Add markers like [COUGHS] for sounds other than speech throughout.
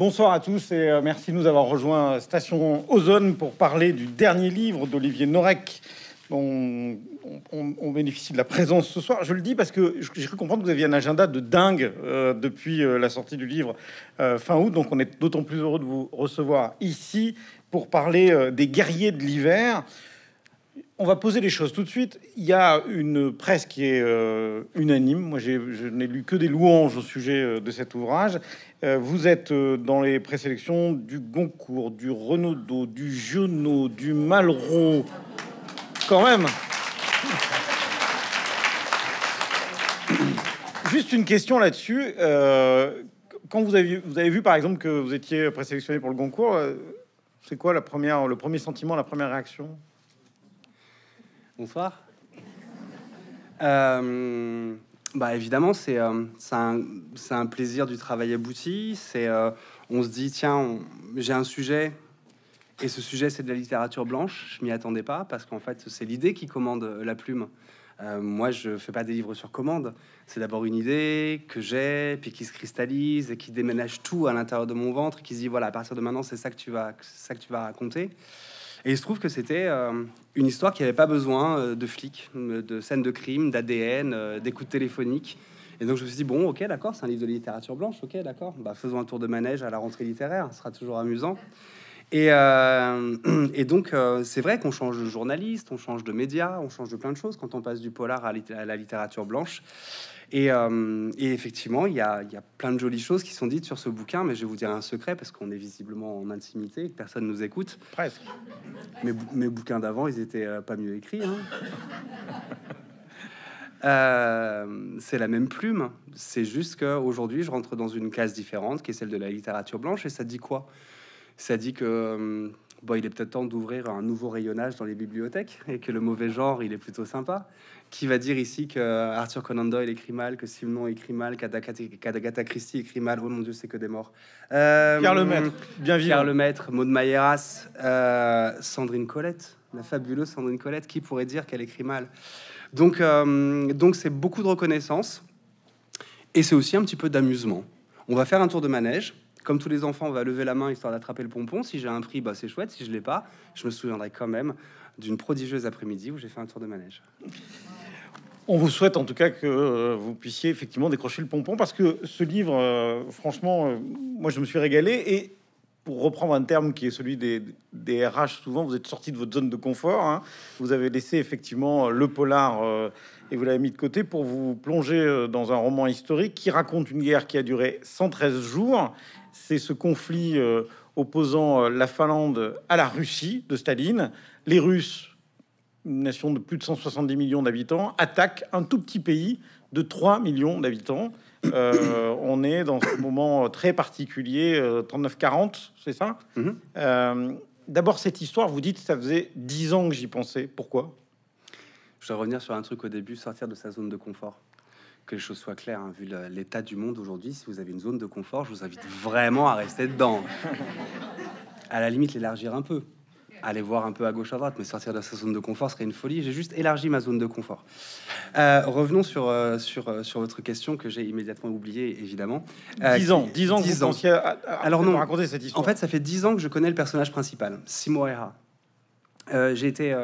Bonsoir à tous et euh, merci de nous avoir rejoints euh, Station Ozone pour parler du dernier livre d'Olivier Norek. On, bénéficie de la présence ce soir. Je le dis parce que j'ai cru comprendre que vous aviez un agenda de dingue euh, depuis la sortie du livre fin août. Donc on est d'autant plus heureux de vous recevoir ici pour parler des guerriers de l'hiver. On va poser les choses tout de suite. Il y a une presse qui est euh, unanime. Moi, je n'ai lu que des louanges au sujet euh, de cet ouvrage. Euh, vous êtes dans les présélections du Goncourt, du Renaudot, du Giono, du Malraux. Quand même. Juste une question là-dessus. quand vous avez, vu, par exemple, que vous étiez présélectionné pour le Goncourt, c'est quoi le premier sentiment, la première réaction Bonsoir. Euh, bah évidemment, c'est euh, un, un, plaisir du travail abouti. C'est euh, on se dit tiens, j'ai un sujet et ce sujet c'est de la littérature blanche. Je m'y attendais pas parce qu'en fait c'est l'idée qui commande la plume. moi, je fais pas des livres sur commande. C'est d'abord une idée que j'ai, puis qui se cristallise et qui déménage tout à l'intérieur de mon ventre, qui se dit voilà, à partir de maintenant, c'est ça que tu vas, ça que tu vas raconter. Et il se trouve que c'était euh, une histoire qui n'avait pas besoin euh, de flics, euh, de scènes de crime, d'ADN, d'écoute téléphonique. Et donc je me suis dit, bon, ok, d'accord, c'est un livre de littérature blanche, ok, d'accord, bah, faisons un tour de manège à la rentrée littéraire, ce sera toujours amusant. Et, [CLEARS THROAT] et donc, c'est vrai qu'on change de journaliste, on change de média, on change de plein de choses quand on passe du polar à la littérature blanche. Euh, et, effectivement, il y, a, plein de jolies choses qui sont dites sur ce bouquin, mais je vais vous dire un secret parce qu'on est visiblement en intimité, que personne nous écoute. Presque. Mes, mes bouquins d'avant, ils étaient euh, pas mieux écrits. Hein. [LAUGHS] Euh, c'est la même plume. C'est juste qu'aujourd'hui, je rentre dans une case différente qui est celle de la littérature blanche. Et ça dit quoi Ça dit que bon, il est peut-être temps d'ouvrir un nouveau rayonnage dans les bibliothèques et que le mauvais genre, il est plutôt sympa qui va dire ici que euh, Arthur Conan Doyle écrit mal, que Simon écrit mal, qu'Agatha Christie écrit mal. Oh mon Dieu, c'est que des morts. Euh, Pierre Lemaître, bien vivre. Pierre Lemaître, Maud Mailleras, euh, Sandrine Colette, la fabuleuse Sandrine Colette, qui pourrait dire qu'elle écrit mal Donc, euh, donc c'est beaucoup de reconnaissance et c'est aussi un petit peu d'amusement. On va faire un tour de manège. Comme tous les enfants, on va lever la main histoire d'attraper le pompon. Si j'ai un prix, bah, c'est chouette. Si je l'ai pas, je me souviendrai quand même d'une prodigieuse après-midi où j'ai fait un tour de manège. On vous souhaite en tout cas que euh, vous puissiez effectivement décrocher le pompon parce que ce livre, euh, franchement, euh, moi je me suis régalé et pour reprendre un terme qui est celui des, des RH, souvent vous êtes sorti de votre zone de confort. Hein. Vous avez laissé effectivement le polar et vous l'avez mis de côté pour vous plonger dans un roman historique qui raconte une guerre qui a duré 113 jours. C'est ce conflit opposant la Finlande à la Russie de Staline. Les Russes une nation de plus de 170 millions d'habitants attaque un tout petit pays de 3 millions d'habitants. Euh, [COUGHS] on est dans ce moment euh, très particulier, 39-40, euh, c'est ça mm-hmm. D'abord, cette histoire, vous dites, ça faisait 10 ans que j'y pensais. Pourquoi Je vais revenir sur un truc au début, sortir de sa zone de confort. Que les choses soient claires, hein, vu l'état du monde aujourd'hui, si vous avez une zone de confort, je vous invite vraiment à rester dedans. [LAUGHS] à la limite, l'élargir un peu aller voir un peu à gauche à droite, mais sortir de sa zone de confort serait une folie. J'ai juste élargi ma zone de confort. Euh, revenons sur, euh, sur, euh, sur votre question que j'ai immédiatement oubliée, évidemment. Dix ans, Dix ans, dix ans. Alors non, racontez cette histoire. En fait, ça fait dix ans que je connais le personnage principal, Simoera. j'ai j'étais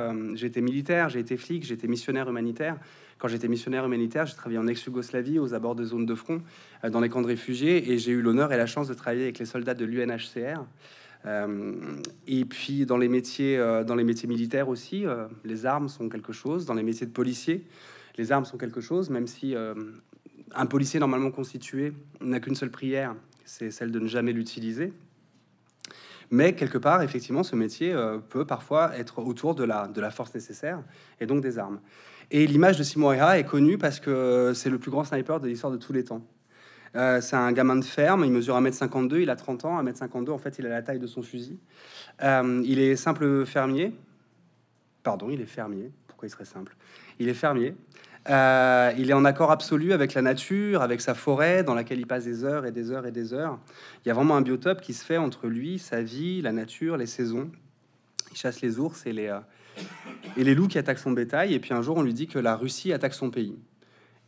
été, militaire, j'ai été flic, j'ai été missionnaire humanitaire. Quand j'étais missionnaire humanitaire, j'ai travaillé en ex-Yougoslavie, aux abords de zones de front, dans les camps de réfugiés, et j'ai eu l'honneur et la chance de travailler avec les soldats de l'UNHCR. Euh, et puis dans les métiers, euh, dans les métiers militaires aussi, euh, les armes sont quelque chose. Dans les métiers de policiers, les armes sont quelque chose, même si un policier normalement constitué n'a qu'une seule prière, c'est celle de ne jamais l'utiliser. Mais quelque part, effectivement, ce métier peut parfois être autour de la, force nécessaire et donc des armes. Et l'image de Simon Hera est connue parce que c'est le plus grand sniper de l'histoire de tous les temps. Euh, c'est un gamin de ferme, il mesure 1m52, il a 30 ans, 1m52, en fait, il a la taille de son fusil. Euh, il est simple fermier. Pardon, il est fermier. Pourquoi il serait simple Il est fermier. Euh, il est en accord absolu avec la nature, avec sa forêt, dans laquelle il passe des heures et des heures et des heures. Il y a vraiment un biotope qui se fait entre lui, sa vie, la nature, les saisons. Il chasse les ours et les loups qui attaquent son bétail. Et puis un jour, on lui dit que la Russie attaque son pays.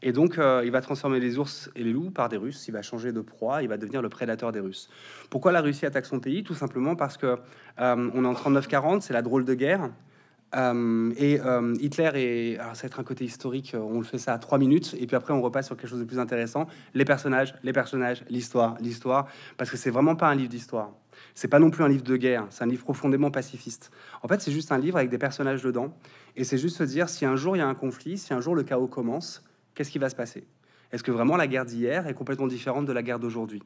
Et donc, euh, il va transformer les ours et les loups par des Russes. Il va changer de proie. Il va devenir le prédateur des Russes. Pourquoi la Russie attaque son pays Tout simplement parce que euh, on est en 39-40, c'est la drôle de guerre. Euh, et Hitler et ça va être un côté historique. On le fait ça à trois minutes, et puis après on repasse sur quelque chose de plus intéressant. Les personnages, les personnages, l'histoire, l'histoire, parce que c'est vraiment pas un livre d'histoire. C'est pas non plus un livre de guerre, c'est un livre profondément pacifiste. En fait, c'est juste un livre avec des personnages dedans. Et c'est juste se dire si un jour il y a un conflit, si un jour le chaos commence, qu'est-ce qui va se passer Est-ce que vraiment la guerre d'hier est complètement différente de la guerre d'aujourd'hui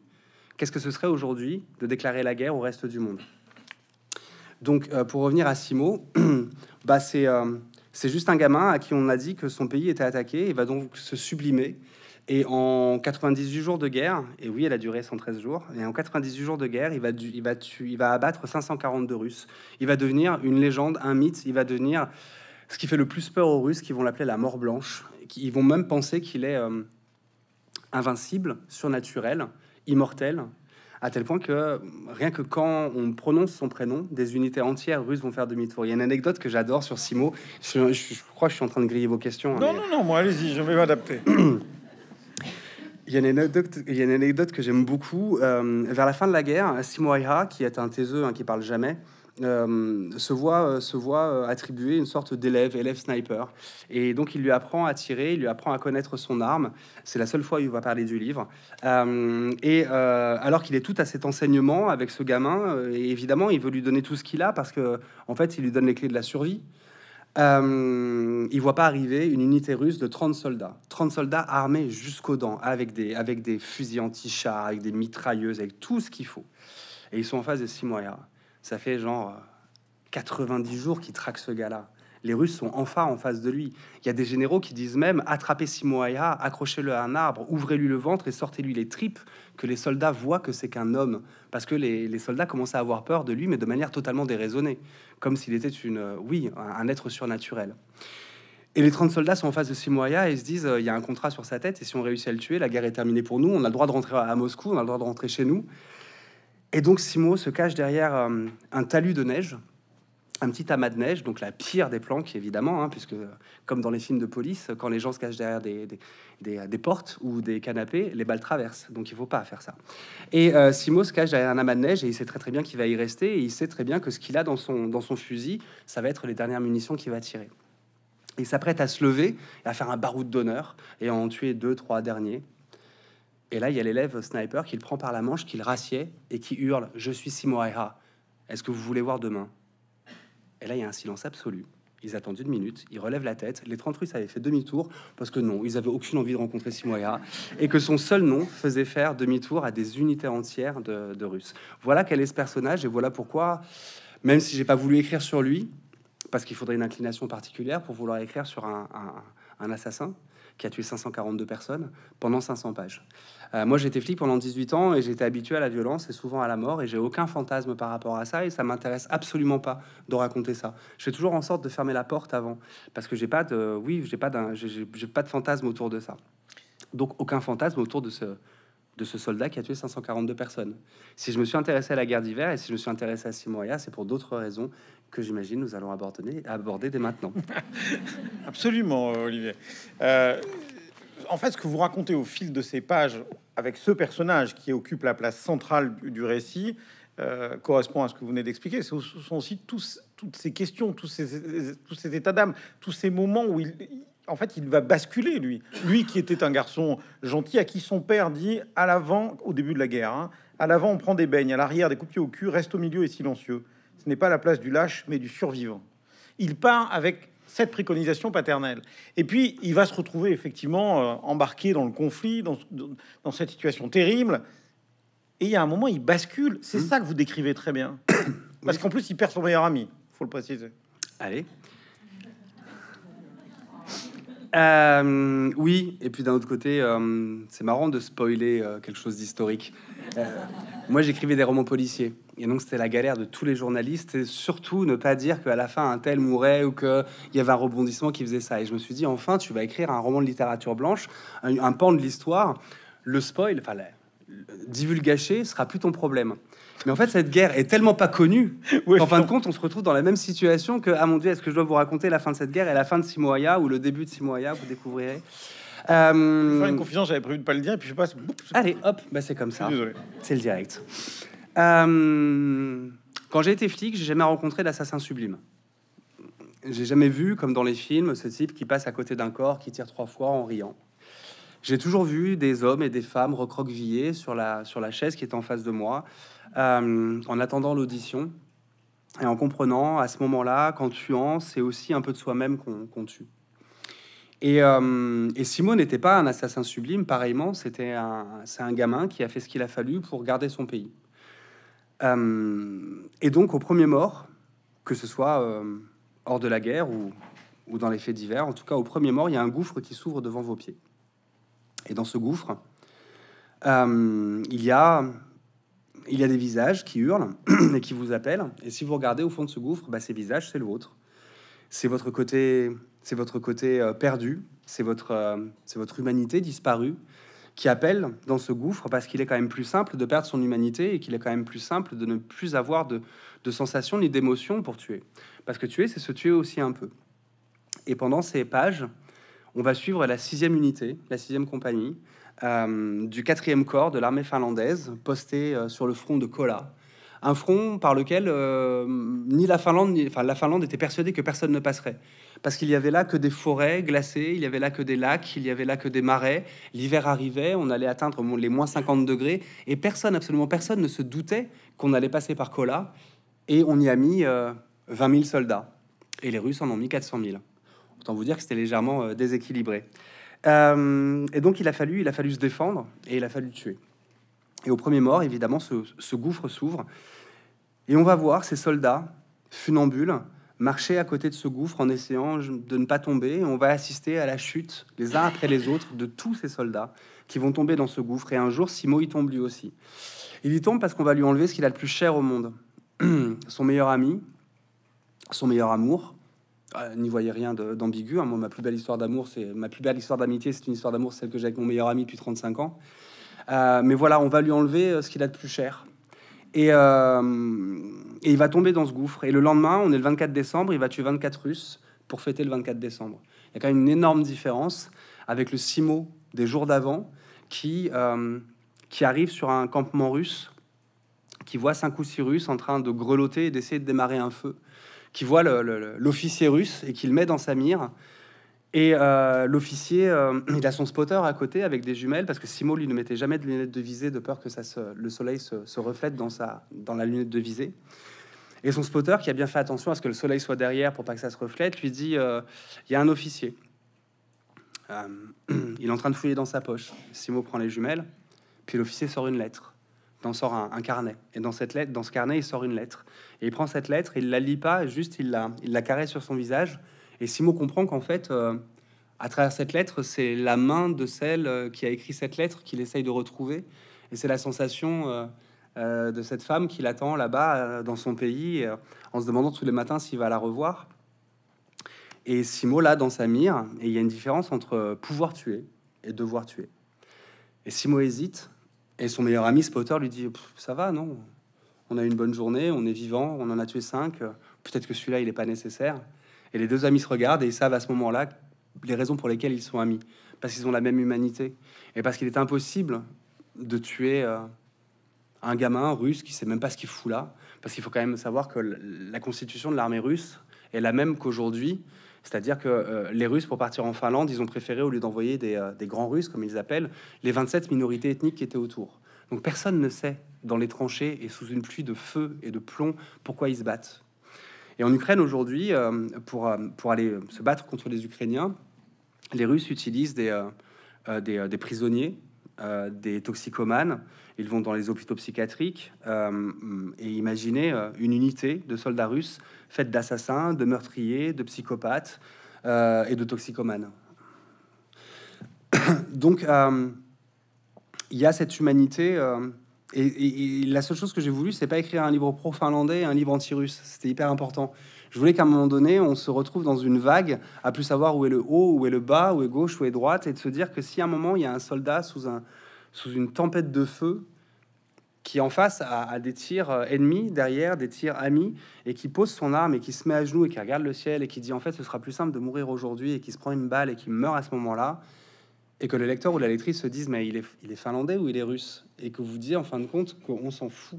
Qu'est-ce que ce serait aujourd'hui de déclarer la guerre au reste du monde Donc, euh, pour revenir à Simo, [CLEARS THROAT] bah euh, c'est juste un gamin à qui on a dit que son pays était attaqué Il va donc se sublimer. Et en 98 jours de guerre, et oui, elle a duré 113 jours, et en 98 jours de guerre, il va, du, il va, il va abattre 542 Russes. Il va devenir une légende, un mythe, il va devenir ce qui fait le plus peur aux Russes, qui vont l'appeler la mort blanche. Qui, vont même penser qu'il est euh, invincible, surnaturel, immortel, à tel point que rien que quand on prononce son prénom, des unités entières russes vont faire demi-tour. Il y a une anecdote que j'adore sur Simo. Je, crois que je suis en train de griller vos questions. Non, hein, non, non, moi, allez-y, je vais m'adapter. [CLEARS THROAT] il, y a une anecdote, il y a une anecdote que j'aime beaucoup. Euh, vers la fin de la guerre, Simo Aïra, qui est un taiseux, hein, qui parle jamais, euh, se voit, euh, se voit euh, attribuer une sorte d'élève, élève sniper. Et donc il lui apprend à tirer, il lui apprend à connaître son arme. C'est la seule fois où il va parler du livre. et alors qu'il est tout à cet enseignement avec ce gamin, et évidemment il veut lui donner tout ce qu'il a parce que en fait il lui donne les clés de la survie. Euh, il voit pas arriver une unité russe de 30 soldats. 30 soldats armés jusqu'aux dents, avec des, avec des fusils anti-chars, avec des mitrailleuses, avec tout ce qu'il faut. Et ils sont en face de Simoya. Ça fait genre 90 euh, jours qu'il traque ce gars-là. Les Russes sont enfin en face de lui. Il y a des généraux qui disent même attrapez Simoya, accrochez-le à un arbre, ouvrez-lui le ventre et sortez-lui les tripes, que les soldats voient que c'est qu'un homme. Parce que les, soldats commencent à avoir peur de lui, mais de manière totalement déraisonnée, comme s'il était une, euh, oui, un, être surnaturel. Et les 30 soldats sont en face de Simoya et se disent euh, il y a un contrat sur sa tête, et si on réussit à le tuer, la guerre est terminée pour nous, on a le droit de rentrer à Moscou, on a le droit de rentrer chez nous. Et donc Simo se cache derrière euh, un talus de neige, un petit amas de neige, donc la pire des planques évidemment, hein, puisque comme dans les films de police, quand les gens se cachent derrière des, portes ou des canapés, les balles traversent, donc il ne faut pas faire ça. Et euh, Simo se cache derrière un amas de neige et il sait très très bien qu'il va y rester et il sait très bien que ce qu'il a dans son, dans son fusil, ça va être les dernières munitions qu'il va tirer. Il s'apprête à se lever et à faire un baroud d'honneur et à en tuer deux, trois derniers. Et là, il y a l'élève sniper qui le prend par la manche, qui le rassied et qui hurle Je suis Simoaira. Est-ce que vous voulez voir demain Et là, il y a un silence absolu. Ils attendent une minute, ils relèvent la tête. Les 30 Russes avaient fait demi-tour parce que non, ils avaient aucune envie de rencontrer Simoya et que son seul nom faisait faire demi-tour à des unités entières de, Russes. Voilà quel est ce personnage et voilà pourquoi, même si j'ai pas voulu écrire sur lui, parce qu'il faudrait une inclination particulière pour vouloir écrire sur un, un assassin, qui a tué 542 personnes pendant 500 pages. Euh, moi, j'étais flic pendant 18 ans et j'étais habitué à la violence et souvent à la mort et j'ai aucun fantasme par rapport à ça et ça m'intéresse absolument pas de raconter ça. Je fais toujours en sorte de fermer la porte avant parce que j'ai pas de, oui, j'ai pas d'un, j'ai, pas de fantasme autour de ça. Donc aucun fantasme autour de ce de ce soldat qui a tué 542 personnes. Si je me suis intéressé à la guerre d'hiver et si je me suis intéressé à Simoria, c'est pour d'autres raisons que j'imagine nous allons aborder, aborder dès maintenant. [LAUGHS] Absolument, euh, Olivier. Euh, en fait, ce que vous racontez au fil de ces pages, avec ce personnage qui occupe la place centrale du récit, euh, correspond à ce que vous venez d'expliquer. Ce sont aussi tous, toutes ces questions, tous ces, tous ces états d'âme, tous ces moments où il, en fait, il va basculer, lui. Lui qui était un garçon gentil, à qui son père dit à l'avant, au début de la guerre, hein, à l'avant, on prend des beignes, à l'arrière, des coups au cul, reste au milieu et silencieux. Ce n'est pas la place du lâche, mais du survivant. Il part avec cette préconisation paternelle. Et puis, il va se retrouver effectivement euh, embarqué dans le conflit, dans, cette situation terrible. Et il y a un moment, il bascule. C'est hum. ça que vous décrivez très bien. [COUGHS] Parce qu'en plus, il perd son meilleur ami, faut le préciser. Allez. Euh, oui, et puis d'un autre côté, euh, c'est marrant de spoiler euh, quelque chose d'historique. moi, j'écrivais des romans policiers, et donc c'était la galère de tous les journalistes, et surtout ne pas dire qu'à la fin un tel mourait ou qu'il y avait un rebondissement qui faisait ça. Et je me suis dit, enfin, tu vas écrire un roman de littérature blanche, un, pan de l'histoire, le spoil, enfin, divulgacher sera plus ton problème. Mais en fait, cette guerre est tellement pas connue [LAUGHS] en fin de compte, on se retrouve dans la même situation que Ah mon Dieu, est-ce que je dois vous raconter la fin de cette guerre et la fin de Simoya ou le début de Simoya Vous découvrirez. Euh... une confusion. j'avais prévu de pas le dire, et puis je passe. Allez, hop, bah c'est comme ça. C'est le direct. Euh, quand j'ai été flic, j'ai jamais rencontré d'assassin sublime. J'ai jamais vu, comme dans les films, ce type qui passe à côté d'un corps, qui tire trois fois en riant. J'ai toujours vu des hommes et des femmes recroquevillés sur la, sur la chaise qui est en face de moi, euh, en attendant l'audition et en comprenant à ce moment-là qu'en tuant, c'est aussi un peu de soi-même qu'on tue. Et, euh, Simon n'était pas un assassin sublime, pareillement, c'était un, un gamin qui a fait ce qu'il a fallu pour garder son pays. Euh, et donc, au premier mort, que ce soit hors de la guerre ou, ou dans les faits divers, en tout cas, au premier mort, il y a un gouffre qui s'ouvre devant vos pieds. Et dans ce gouffre, il y a il y a des visages qui hurlent [CLEARS THROAT] et qui vous appellent. Et si vous regardez au fond de ce gouffre, bah, ces visages, c'est le vôtre. C'est votre côté, c'est votre côté euh, perdu, c'est votre, euh, c'est votre humanité disparue qui appelle dans ce gouffre parce qu'il est quand même plus simple de perdre son humanité et qu'il est quand même plus simple de ne plus avoir de sensations ni d'émotions pour tuer. Parce que tuer, c'est se tuer aussi un peu. Et pendant ces pages, on va suivre la sixième unité, la sixième compagnie, euh, du 4e corps de l'armée finlandaise posté euh, sur le front de Kola. Un front par lequel euh, ni la Finlande, ni, enfin la Finlande était persuadée que personne ne passerait, parce qu'il y avait là que des forêts glacées, il y avait là que des lacs, il y avait là que des marais. L'hiver arrivait, on allait atteindre les moins 50 degrés, et personne, absolument personne, ne se doutait qu'on allait passer par Kola, et on y a mis 20 000 soldats, et les Russes en ont mis 400 000. Autant vous dire que c'était légèrement déséquilibré. Euh, et donc il a fallu, il a fallu se défendre et il a fallu tuer. Et au premier mort, évidemment, ce, gouffre s'ouvre. Et on va voir ces soldats funambules marcher à côté de ce gouffre en essayant de ne pas tomber. on va assister à la chute, les uns après les autres, de tous ces soldats qui vont tomber dans ce gouffre. Et un jour, Simo y tombe lui aussi. Il y tombe parce qu'on va lui enlever ce qu'il a le plus cher au monde, [CLEARS THROAT] son meilleur ami, son meilleur amour, ah, n'y voyait rien d'ambigu. Hein. ma plus belle histoire d'amour, c'est ma plus belle histoire d'amitié, c'est une histoire d'amour, celle que j'ai avec mon meilleur ami depuis 35 ans. Euh, mais voilà, on va lui enlever euh, ce qu'il a de plus cher. Euh, et, il va tomber dans ce gouffre. Et le lendemain, on est le 24 décembre, il va tuer 24 Russes pour fêter le 24 décembre. Il y a quand même une énorme différence avec le Simo des jours d'avant qui, qui arrive sur un campement russe, qui voit cinq ou six Russes en train de grelotter et d'essayer de démarrer un feu qui voit l'officier russe et qui le met dans sa mire. Et euh, l'officier, euh, il a son spotter à côté avec des jumelles, parce que Simo lui ne mettait jamais de lunettes de visée de peur que ça se, le soleil se, reflète dans, sa, dans la lunette de visée. Et son spotter, qui a bien fait attention à ce que le soleil soit derrière pour pas que ça se reflète, lui dit euh, Il y a un officier. [CLEARS THROAT] il est en train de fouiller dans sa poche. Simo prend les jumelles, puis l'officier sort une lettre. Il sort un, un, carnet. Et dans cette lettre, dans ce carnet, il sort une lettre. Et il prend cette lettre, il la lit pas, juste il la, il la caresse sur son visage. Et Simo comprend qu'en fait, euh, à travers cette lettre, c'est la main de celle euh, qui a écrit cette lettre qu'il essaye de retrouver. Et c'est la sensation euh, de cette femme qui l'attend là-bas dans son pays, en se demandant tous les matins s'il va la revoir. Et Simo, là, dans sa mire, et il y a une différence entre pouvoir tuer et devoir tuer. Et Simo hésite, et son meilleur ami, Spotter, lui dit Ça va, non On a eu une bonne journée, on est vivant, on en a tué cinq. Peut-être que celui-là, il n'est pas nécessaire. Et les deux amis se regardent et ils savent à ce moment-là les raisons pour lesquelles ils sont amis. Parce qu'ils ont la même humanité. Et parce qu'il est impossible de tuer euh, un gamin russe qui sait même pas ce qu'il fout là. Parce qu'il faut quand même savoir que la constitution de l'armée russe est la même qu'aujourd'hui. C'est-à-dire que euh, les Russes, pour partir en Finlande, ils ont préféré, au lieu d'envoyer des, euh, grands Russes, comme ils appellent, les 27 minorités ethniques qui étaient autour. Donc personne ne sait, dans les tranchées et sous une pluie de feu et de plomb, pourquoi ils se battent. Et en Ukraine aujourd'hui, euh, pour, aller se battre contre les Ukrainiens, les Russes utilisent des prisonniers euh, des toxicomanes, ils vont dans les hôpitaux psychiatriques euh, et imaginez euh, une unité de soldats russes faite d'assassins, de meurtriers, de psychopathes et de toxicomanes. [COUGHS] Donc il y a cette humanité. Et, la seule chose que j'ai voulu, c'est pas écrire un livre pro-finlandais un livre anti-russe. C'était hyper important. Je voulais qu'à un moment donné, on se retrouve dans une vague, à plus savoir où est le haut, où est le bas, où est gauche, où est droite, et de se dire que si à un moment, il y a un soldat sous, un, sous une tempête de feu, qui en face a, des tirs euh, ennemis derrière, des tirs amis, et qui pose son arme et qui se met à genoux et qui regarde le ciel et qui dit en fait ce sera plus simple de mourir aujourd'hui et qui se prend une balle et qui meurt à ce moment-là, et que le lecteur ou la lectrice se dise mais il est, il est finlandais ou il est russe, et que vous dites en fin de compte qu'on s'en fout.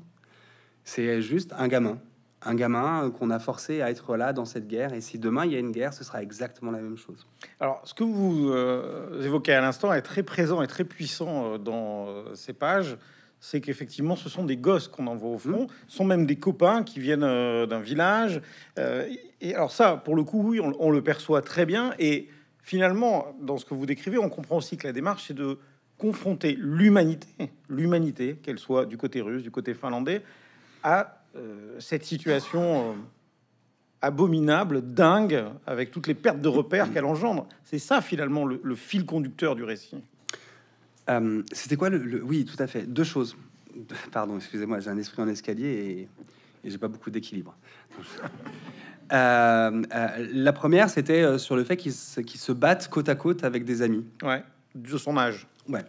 C'est juste un gamin un gamin euh, qu'on a forcé à être là dans cette guerre. Et si demain il y a une guerre, ce sera exactement la même chose. Alors, ce que vous euh, évoquez à l'instant est très présent et très puissant euh, dans ces pages. C'est qu'effectivement, ce sont des gosses qu'on envoie au front, mmh. sont même des copains qui viennent d'un village. et alors, ça, pour le coup, oui, on, on, le perçoit très bien. Et finalement, dans ce que vous décrivez, on comprend aussi que la démarche, c'est de confronter l'humanité, l'humanité, qu'elle soit du côté russe, du côté finlandais, à euh, cette situation euh, abominable, dingue, avec toutes les pertes de repères qu'elle engendre. C'est ça finalement le, fil conducteur du récit. Euh, c'était quoi le, Oui, tout à fait. Deux choses. [LAUGHS] Pardon, excusez-moi, j'ai un esprit en escalier et, j'ai pas beaucoup d'équilibre. [LAUGHS] la première, c'était sur le fait qu'ils se battent côte à côte avec des amis. Ouais, de son âge. Ouais.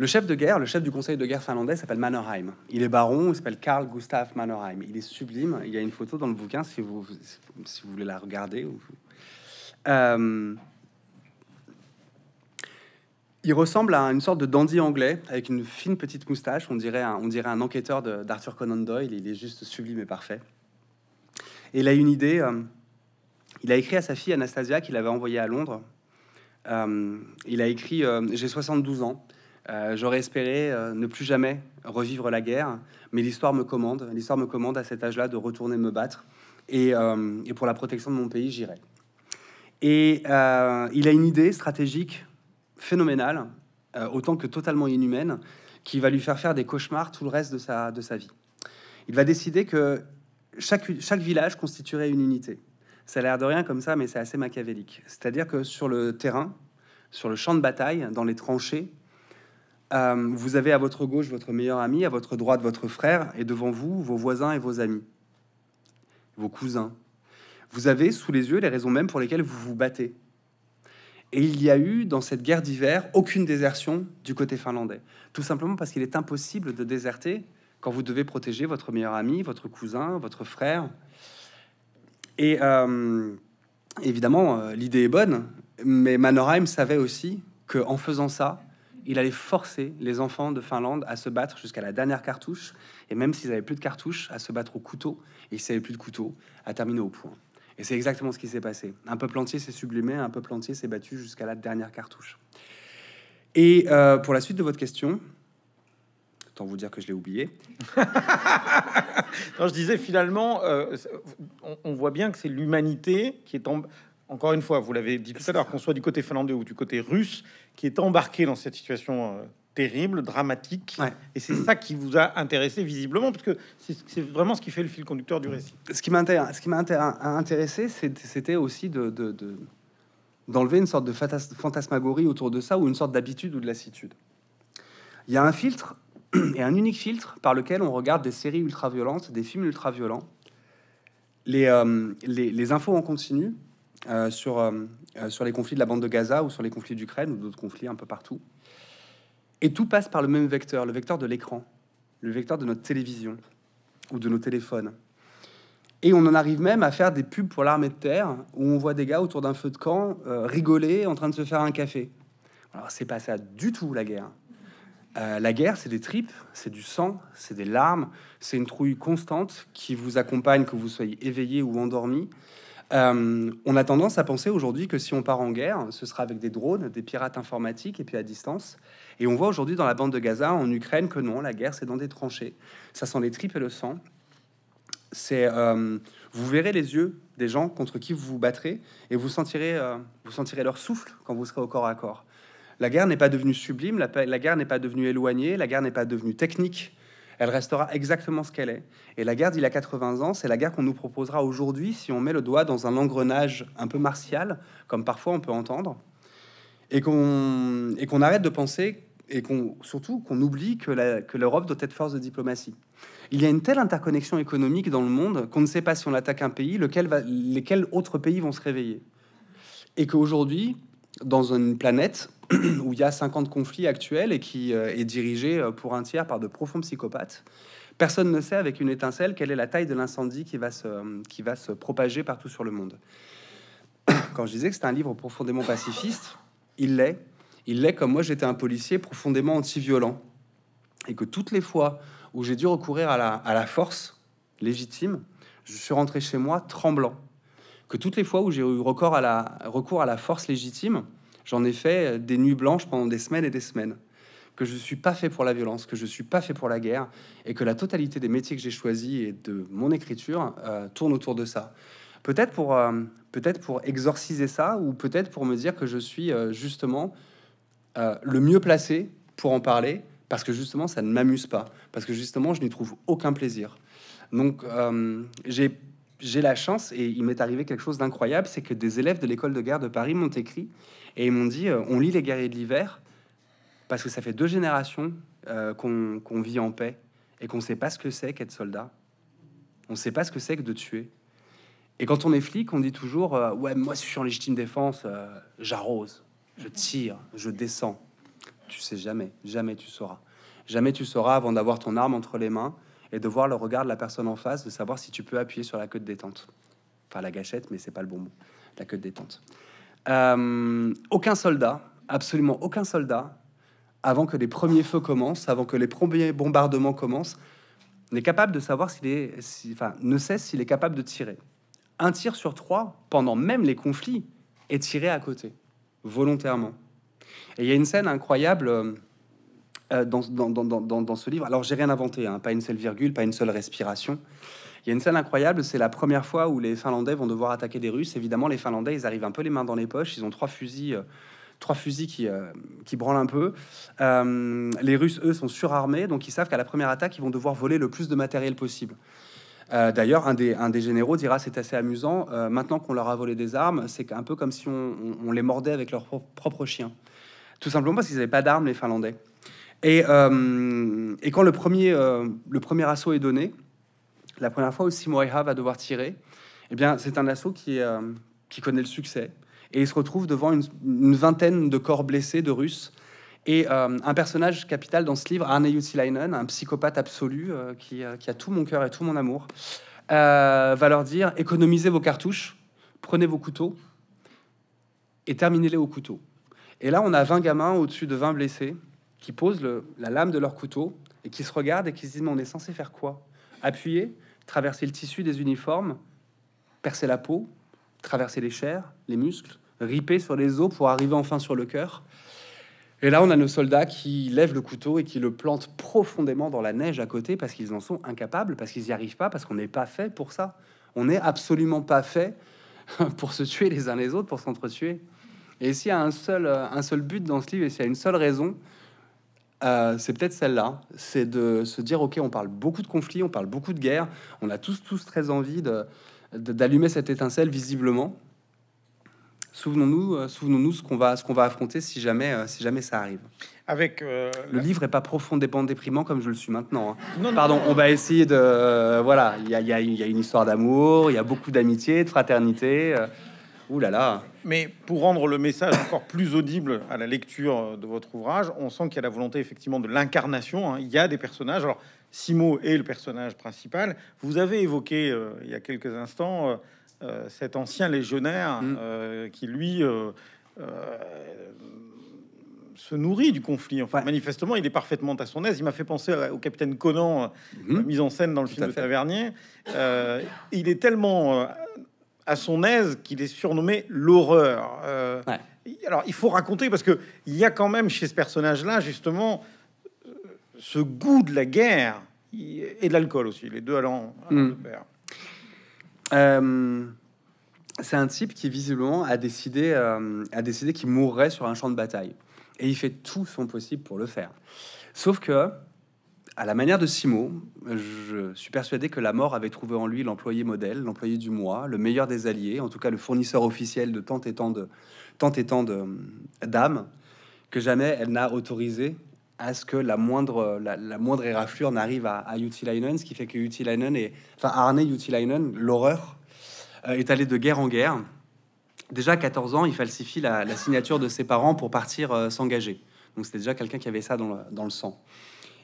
Le chef de guerre, le chef du conseil de guerre finlandais s'appelle Mannerheim. Il est baron, il s'appelle Karl Gustav Mannerheim. Il est sublime. Il y a une photo dans le bouquin si vous, si vous voulez la regarder. Euh, il ressemble à une sorte de dandy anglais avec une fine petite moustache. On dirait un, on dirait un enquêteur d'Arthur Conan Doyle. Il est juste sublime et parfait. Et il a une idée. Euh, il a écrit à sa fille Anastasia qu'il avait envoyée à Londres. Euh, il a écrit J'ai 72 ans. Euh, j'aurais espéré euh, ne plus jamais revivre la guerre, mais l'histoire me commande. L'histoire me commande à cet âge-là de retourner me battre. Et, euh, pour la protection de mon pays, j'irai. Et il a une idée stratégique phénoménale, autant que totalement inhumaine, qui va lui faire faire des cauchemars tout le reste de sa, de sa vie. Il va décider que chaque, chaque village constituerait une unité. Ça a l'air de rien comme ça, mais c'est assez machiavélique. C'est-à-dire que sur le terrain, sur le champ de bataille, dans les tranchées, euh, vous avez à votre gauche votre meilleur ami, à votre droite votre frère, et devant vous vos voisins et vos amis, vos cousins. Vous avez sous les yeux les raisons mêmes pour lesquelles vous vous battez. Et il y a eu dans cette guerre d'hiver aucune désertion du côté finlandais. Tout simplement parce qu'il est impossible de déserter quand vous devez protéger votre meilleur ami, votre cousin, votre frère. Et euh, évidemment, euh, l'idée est bonne, mais Manorheim savait aussi qu'en faisant ça, il allait forcer les enfants de Finlande à se battre jusqu'à la dernière cartouche, et même s'ils n'avaient plus de cartouches, à se battre au couteau, et s'ils n'avaient plus de couteau, à terminer au point. Et c'est exactement ce qui s'est passé. Un peuple entier s'est sublimé, un peuple entier s'est battu jusqu'à la dernière cartouche. Et euh, pour la suite de votre question, tant vous dire que je l'ai oublié. [LAUGHS] je disais finalement, euh, on, on, voit bien que c'est l'humanité qui est en, encore une fois, vous l'avez dit tout à l'heure, qu'on soit du côté finlandais ou du côté russe, qui est embarqué dans cette situation euh, terrible, dramatique. Et c'est ça qui vous a intéressé visiblement, parce que c'est vraiment ce qui fait le fil conducteur du récit. Ce qui m'a intéressé, c'était aussi de... d'enlever une sorte de fantasmagorie autour de ça ou une sorte d'habitude ou de lassitude. Il y a un filtre [CLEARS THROAT] et un unique filtre par lequel on regarde des séries ultra-violentes, des films ultra-violents, les, euh, les, les infos en continu, euh, euh, euh, sur, les conflits de la bande de Gaza ou sur les conflits d'Ukraine ou d'autres conflits un peu partout. Et tout passe par le même vecteur, le vecteur de l'écran, le vecteur de notre télévision ou de nos téléphones. Et on en arrive même à faire des pubs pour l'armée de terre où on voit des gars autour d'un feu de camp rigoler en train de se faire un café. Alors c'est pas ça du tout la guerre. la guerre, c'est des tripes, c'est du sang, c'est des larmes, c'est une trouille constante qui vous accompagne, que vous soyez éveillé ou endormi, euh, on a tendance à penser aujourd'hui que si on part en guerre, ce sera avec des drones, des pirates informatiques et puis à distance. Et on voit aujourd'hui dans la bande de Gaza, en Ukraine, que non, la guerre, c'est dans des tranchées. Ça sent les tripes et le sang. C'est, euh, vous verrez les yeux des gens contre qui vous vous battrez et vous sentirez, euh, vous sentirez leur souffle quand vous serez au corps à corps. La guerre n'est pas devenue sublime, la guerre n'est pas devenue éloignée, la guerre n'est pas devenue technique, elle restera exactement ce qu'elle est. Et la guerre d'il y a 80 ans, c'est la guerre qu'on nous proposera aujourd'hui si on met le doigt dans un engrenage un peu martial, comme parfois on peut entendre, et qu'on qu'on arrête de penser et qu'on surtout qu'on oublie que l'Europe doit être force de diplomatie. Il y a une telle interconnexion économique dans le monde qu'on ne sait pas si on attaque un pays, lequel lesquels autres pays vont se réveiller. Et qu'aujourd'hui, dans une planète [CLEARS THROAT] où il y a 50 conflits actuels et qui euh, est dirigée euh, pour un tiers par de profonds psychopathes. Personne ne sait avec une étincelle quelle est la taille de l'incendie qui, va se, euh, qui va se propager partout sur le monde. [CLEARS THROAT] Quand je disais que c'est un livre profondément pacifiste, il l'est. Il l'est comme moi j'étais un policier profondément anti-violent. Et que toutes les fois où j'ai dû recourir à à la force légitime, je suis rentré chez moi tremblant que toutes les fois où j'ai eu recours à la, recours à la force légitime, j'en ai fait euh, des nuits blanches pendant des semaines et des semaines. Que je ne suis pas fait pour la violence, que je ne suis pas fait pour la guerre, et que la totalité des métiers que j'ai choisis et de mon écriture euh, tournent tourne autour de ça. Peut-être pour, euh, peut-être pour exorciser ça, ou peut-être pour me dire que je suis justement le mieux placé pour en parler, parce que justement ça ne m'amuse pas, parce que justement je n'y trouve aucun plaisir. Donc j'ai j'ai la chance, et il m'est arrivé quelque chose d'incroyable, c'est que des élèves de l'école de guerre de Paris m'ont écrit et ils m'ont dit, euh, on lit Les guerriers de l'hiver, parce que ça fait deux générations euh, qu'on vit en paix et qu'on ne sait pas ce que c'est qu'être soldat. On ne sait pas ce que c'est que de tuer. Et quand on est flic, on dit toujours euh, Ouais, moi, je suis en légitime défense, j'arrose, je mhm. tire, je descends. Tu sais jamais, jamais tu sauras. Jamais tu sauras avant d'avoir ton arme entre les mains et de voir le regard de la personne en face, de savoir si tu peux appuyer sur la queue de détente. Enfin, la gâchette, mais c'est pas le bon mot. La queue de détente. Euh, aucun soldat, absolument aucun soldat, avant que les premiers feux commencent, avant que les premiers bombardements commencent, n'est capable de savoir s'il est, enfin, ne sait s'il est capable de tirer. Un tir sur trois, pendant même les conflits, est tiré à côté, volontairement. Et il y a une scène incroyable euh, euh, dans, dans, ce livre. Alors, j'ai rien inventé, hein. pas une seule virgule, pas une seule respiration. Il y a une scène incroyable, c'est la première fois où les Finlandais vont devoir attaquer des Russes. Évidemment, les Finlandais, ils arrivent un peu les mains dans les poches, ils ont trois fusils. Euh, trois fusils qui, euh, qui branlent un peu. les Russes, eux, sont surarmés, donc ils savent qu'à la première attaque, ils vont devoir voler le plus de matériel possible. D'ailleurs, un des, un des, généraux dira c'est assez amusant. maintenant qu'on leur a volé des armes, c'est un peu comme si on, les mordait avec leurs propres propre chiens. Tout simplement parce qu'ils n'avaient pas d'armes, les Finlandais. Euh, et, quand le premier, euh, le premier assaut est donné, la première fois où Moreira va devoir tirer, eh bien, c'est un assaut qui, euh, qui connaît le succès. Et il se retrouve devant une, vingtaine de corps blessés de Russes. Et un personnage capital dans ce livre, Arne Utilainen, un psychopathe absolu qui, qui, a tout mon cœur et tout mon amour, va leur dire économisez vos cartouches, prenez vos couteaux et terminez-les au couteau. Et là, on a 20 gamins au-dessus de 20 blessés qui posent la lame de leur couteau et qui se regardent et qui se disent mais on est censé faire quoi Appuyer, traverser le tissu des uniformes, percer la peau, traverser les chairs, les muscles, riper sur les os pour arriver enfin sur le cœur. Et là, on a nos soldats qui lèvent le couteau et qui le plantent profondément dans la neige à côté parce qu'ils en sont incapables, parce qu'ils n'y arrivent pas, parce qu'on n'est pas fait pour ça. On n'est absolument pas fait [LAUGHS] pour se tuer les uns les autres, pour s'entretuer. Et s'il y a un seul, un seul but dans ce livre, et s'il y a une seule raison, euh, c'est peut-être celle-là. C'est de se dire, OK, on parle beaucoup de conflits, on parle beaucoup de guerres, on a tous, tous très envie d'allumer cette étincelle visiblement. Souvenons-nous, euh, souvenons-nous ce qu'on va, ce qu'on va affronter si jamais, euh, si jamais ça arrive. Avec le livre est pas profondément déprimant comme je le suis maintenant. Hein. Pardon, on va essayer de voilà, il y y, y a, une histoire d'amour, il y a beaucoup d'amitié, de fraternité là là. Mais pour rendre le message encore plus audible à la lecture de votre ouvrage, on sent qu'il y a la volonté effectivement de l'incarnation. Hein. Il y a des personnages. Alors, Simo est le personnage principal. Vous avez évoqué euh, il y a quelques instants euh, euh, cet ancien légionnaire mm. qui, lui, se nourrit du conflit. Enfin, manifestement, il est parfaitement à son aise. Il m'a fait penser au capitaine Conan, mis mm. mise en scène dans le film de Tavernier. il est tellement à son aise qu'il est surnommé l'horreur. Euh, alors, il faut raconter parce que il y a quand même chez ce personnage-là justement euh, ce goût de la guerre et de l'alcool aussi, les deux allant. Mmh. Euh, c'est un type qui visiblement a décidé, euh, a décidé qu'il mourrait sur un champ de bataille et il fait tout son possible pour le faire. Sauf que à la manière de Simo, je suis persuadé que la mort avait trouvé en lui l'employé modèle, l'employé du mois, le meilleur des alliés, en tout cas le fournisseur officiel de tant et tant de tant et tant d'âmes que jamais elle n'a autorisé à ce que la moindre la, moindre éraflure n'arrive à, à Utilainen, ce qui fait que Utilainen est enfin Arne l'horreur euh, est allé de guerre en guerre. Déjà à 14 ans, il falsifie la, signature de ses parents pour partir euh, s'engager. Donc c'était déjà quelqu'un qui avait ça dans dans le sang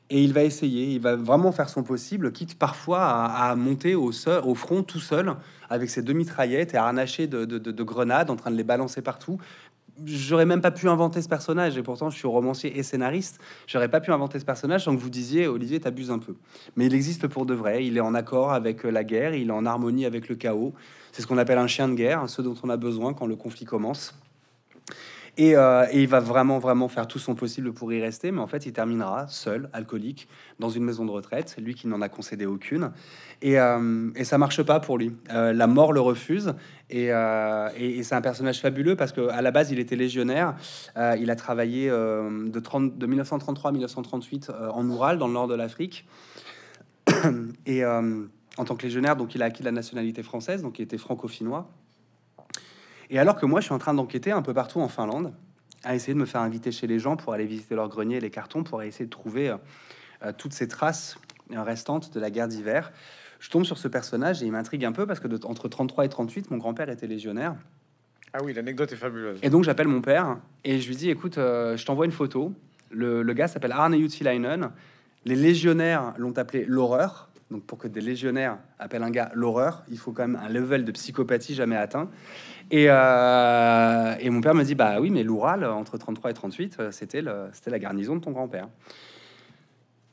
et il va essayer, il va vraiment faire son possible, quitte parfois à, monter au, au front tout seul avec ses deux mitraillettes et à arnacher de, grenades en train de les balancer partout j'aurais même pas pu inventer ce personnage, et pourtant je suis romancier et scénariste, j'aurais pas pu inventer ce personnage sans que vous disiez, Olivier, t'abuses un peu. Mais il existe pour de vrai, il est en accord avec euh, la guerre, il est en harmonie avec le chaos, c'est ce qu'on appelle un chien de guerre, ce dont on a besoin quand le conflit commence. Euh, et, il va vraiment, vraiment faire tout son possible pour y rester. Mais en fait, il terminera seul, alcoolique, dans une maison de retraite, lui qui n'en a concédé aucune. Et, euh, et, ça marche pas pour lui. Euh, la mort le refuse. Euh, et, c'est un personnage fabuleux parce qu'à la base, il était légionnaire. il a travaillé de, 1933 à 1938 en Oural, dans le nord de l'Afrique. et en tant que légionnaire, donc il a acquis la nationalité française, donc il était franco-finnois. Et alors que moi, je suis en train d'enquêter un peu partout en Finlande, à essayer de me faire inviter chez les gens pour aller visiter leurs greniers les cartons, pour essayer de trouver euh, euh, toutes ces traces euh, restantes de la guerre d'hiver. Je tombe sur ce personnage et il m'intrigue un peu parce que entre 33 et 38, mon grand-père était légionnaire. Ah oui, l'anecdote est fabuleuse. Et donc j'appelle mon père et je lui dis, écoute, je t'envoie une photo. Le, gars s'appelle Arne Utilainen. Les légionnaires l'ont appelé l'horreur. Donc pour que des légionnaires appellent un gars l'horreur, il faut quand même un level de psychopathie jamais atteint. Euh, et, mon père me dit Bah oui, mais l'Oural, entre 33 et 38, euh, c'était la garnison de ton grand-père.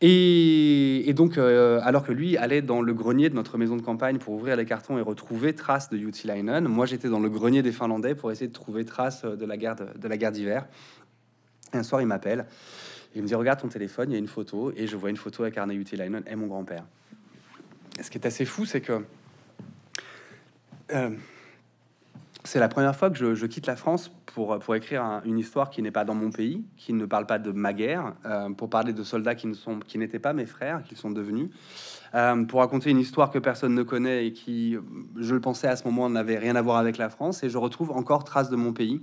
Et, donc, euh, alors que lui allait dans le grenier de notre maison de campagne pour ouvrir les cartons et retrouver traces de Utilainen, moi j'étais dans le grenier des Finlandais pour essayer de trouver traces de la guerre de, la d'hiver. Un soir, il m'appelle, il me dit "Regarde ton téléphone, il y a une photo." Et je vois une photo avec Arne Utilainen et mon grand-père. Ce qui est assez fou, c'est que c'est la première fois que je, quitte la France pour, pour écrire une histoire qui n'est pas dans mon pays, qui ne parle pas de ma guerre, euh, pour parler de soldats qui ne sont qui n'étaient pas mes frères, qui sont devenus, euh, pour raconter une histoire que personne ne connaît et qui, je le pensais à ce moment, n'avait rien à voir avec la France. Et je retrouve encore trace de mon pays,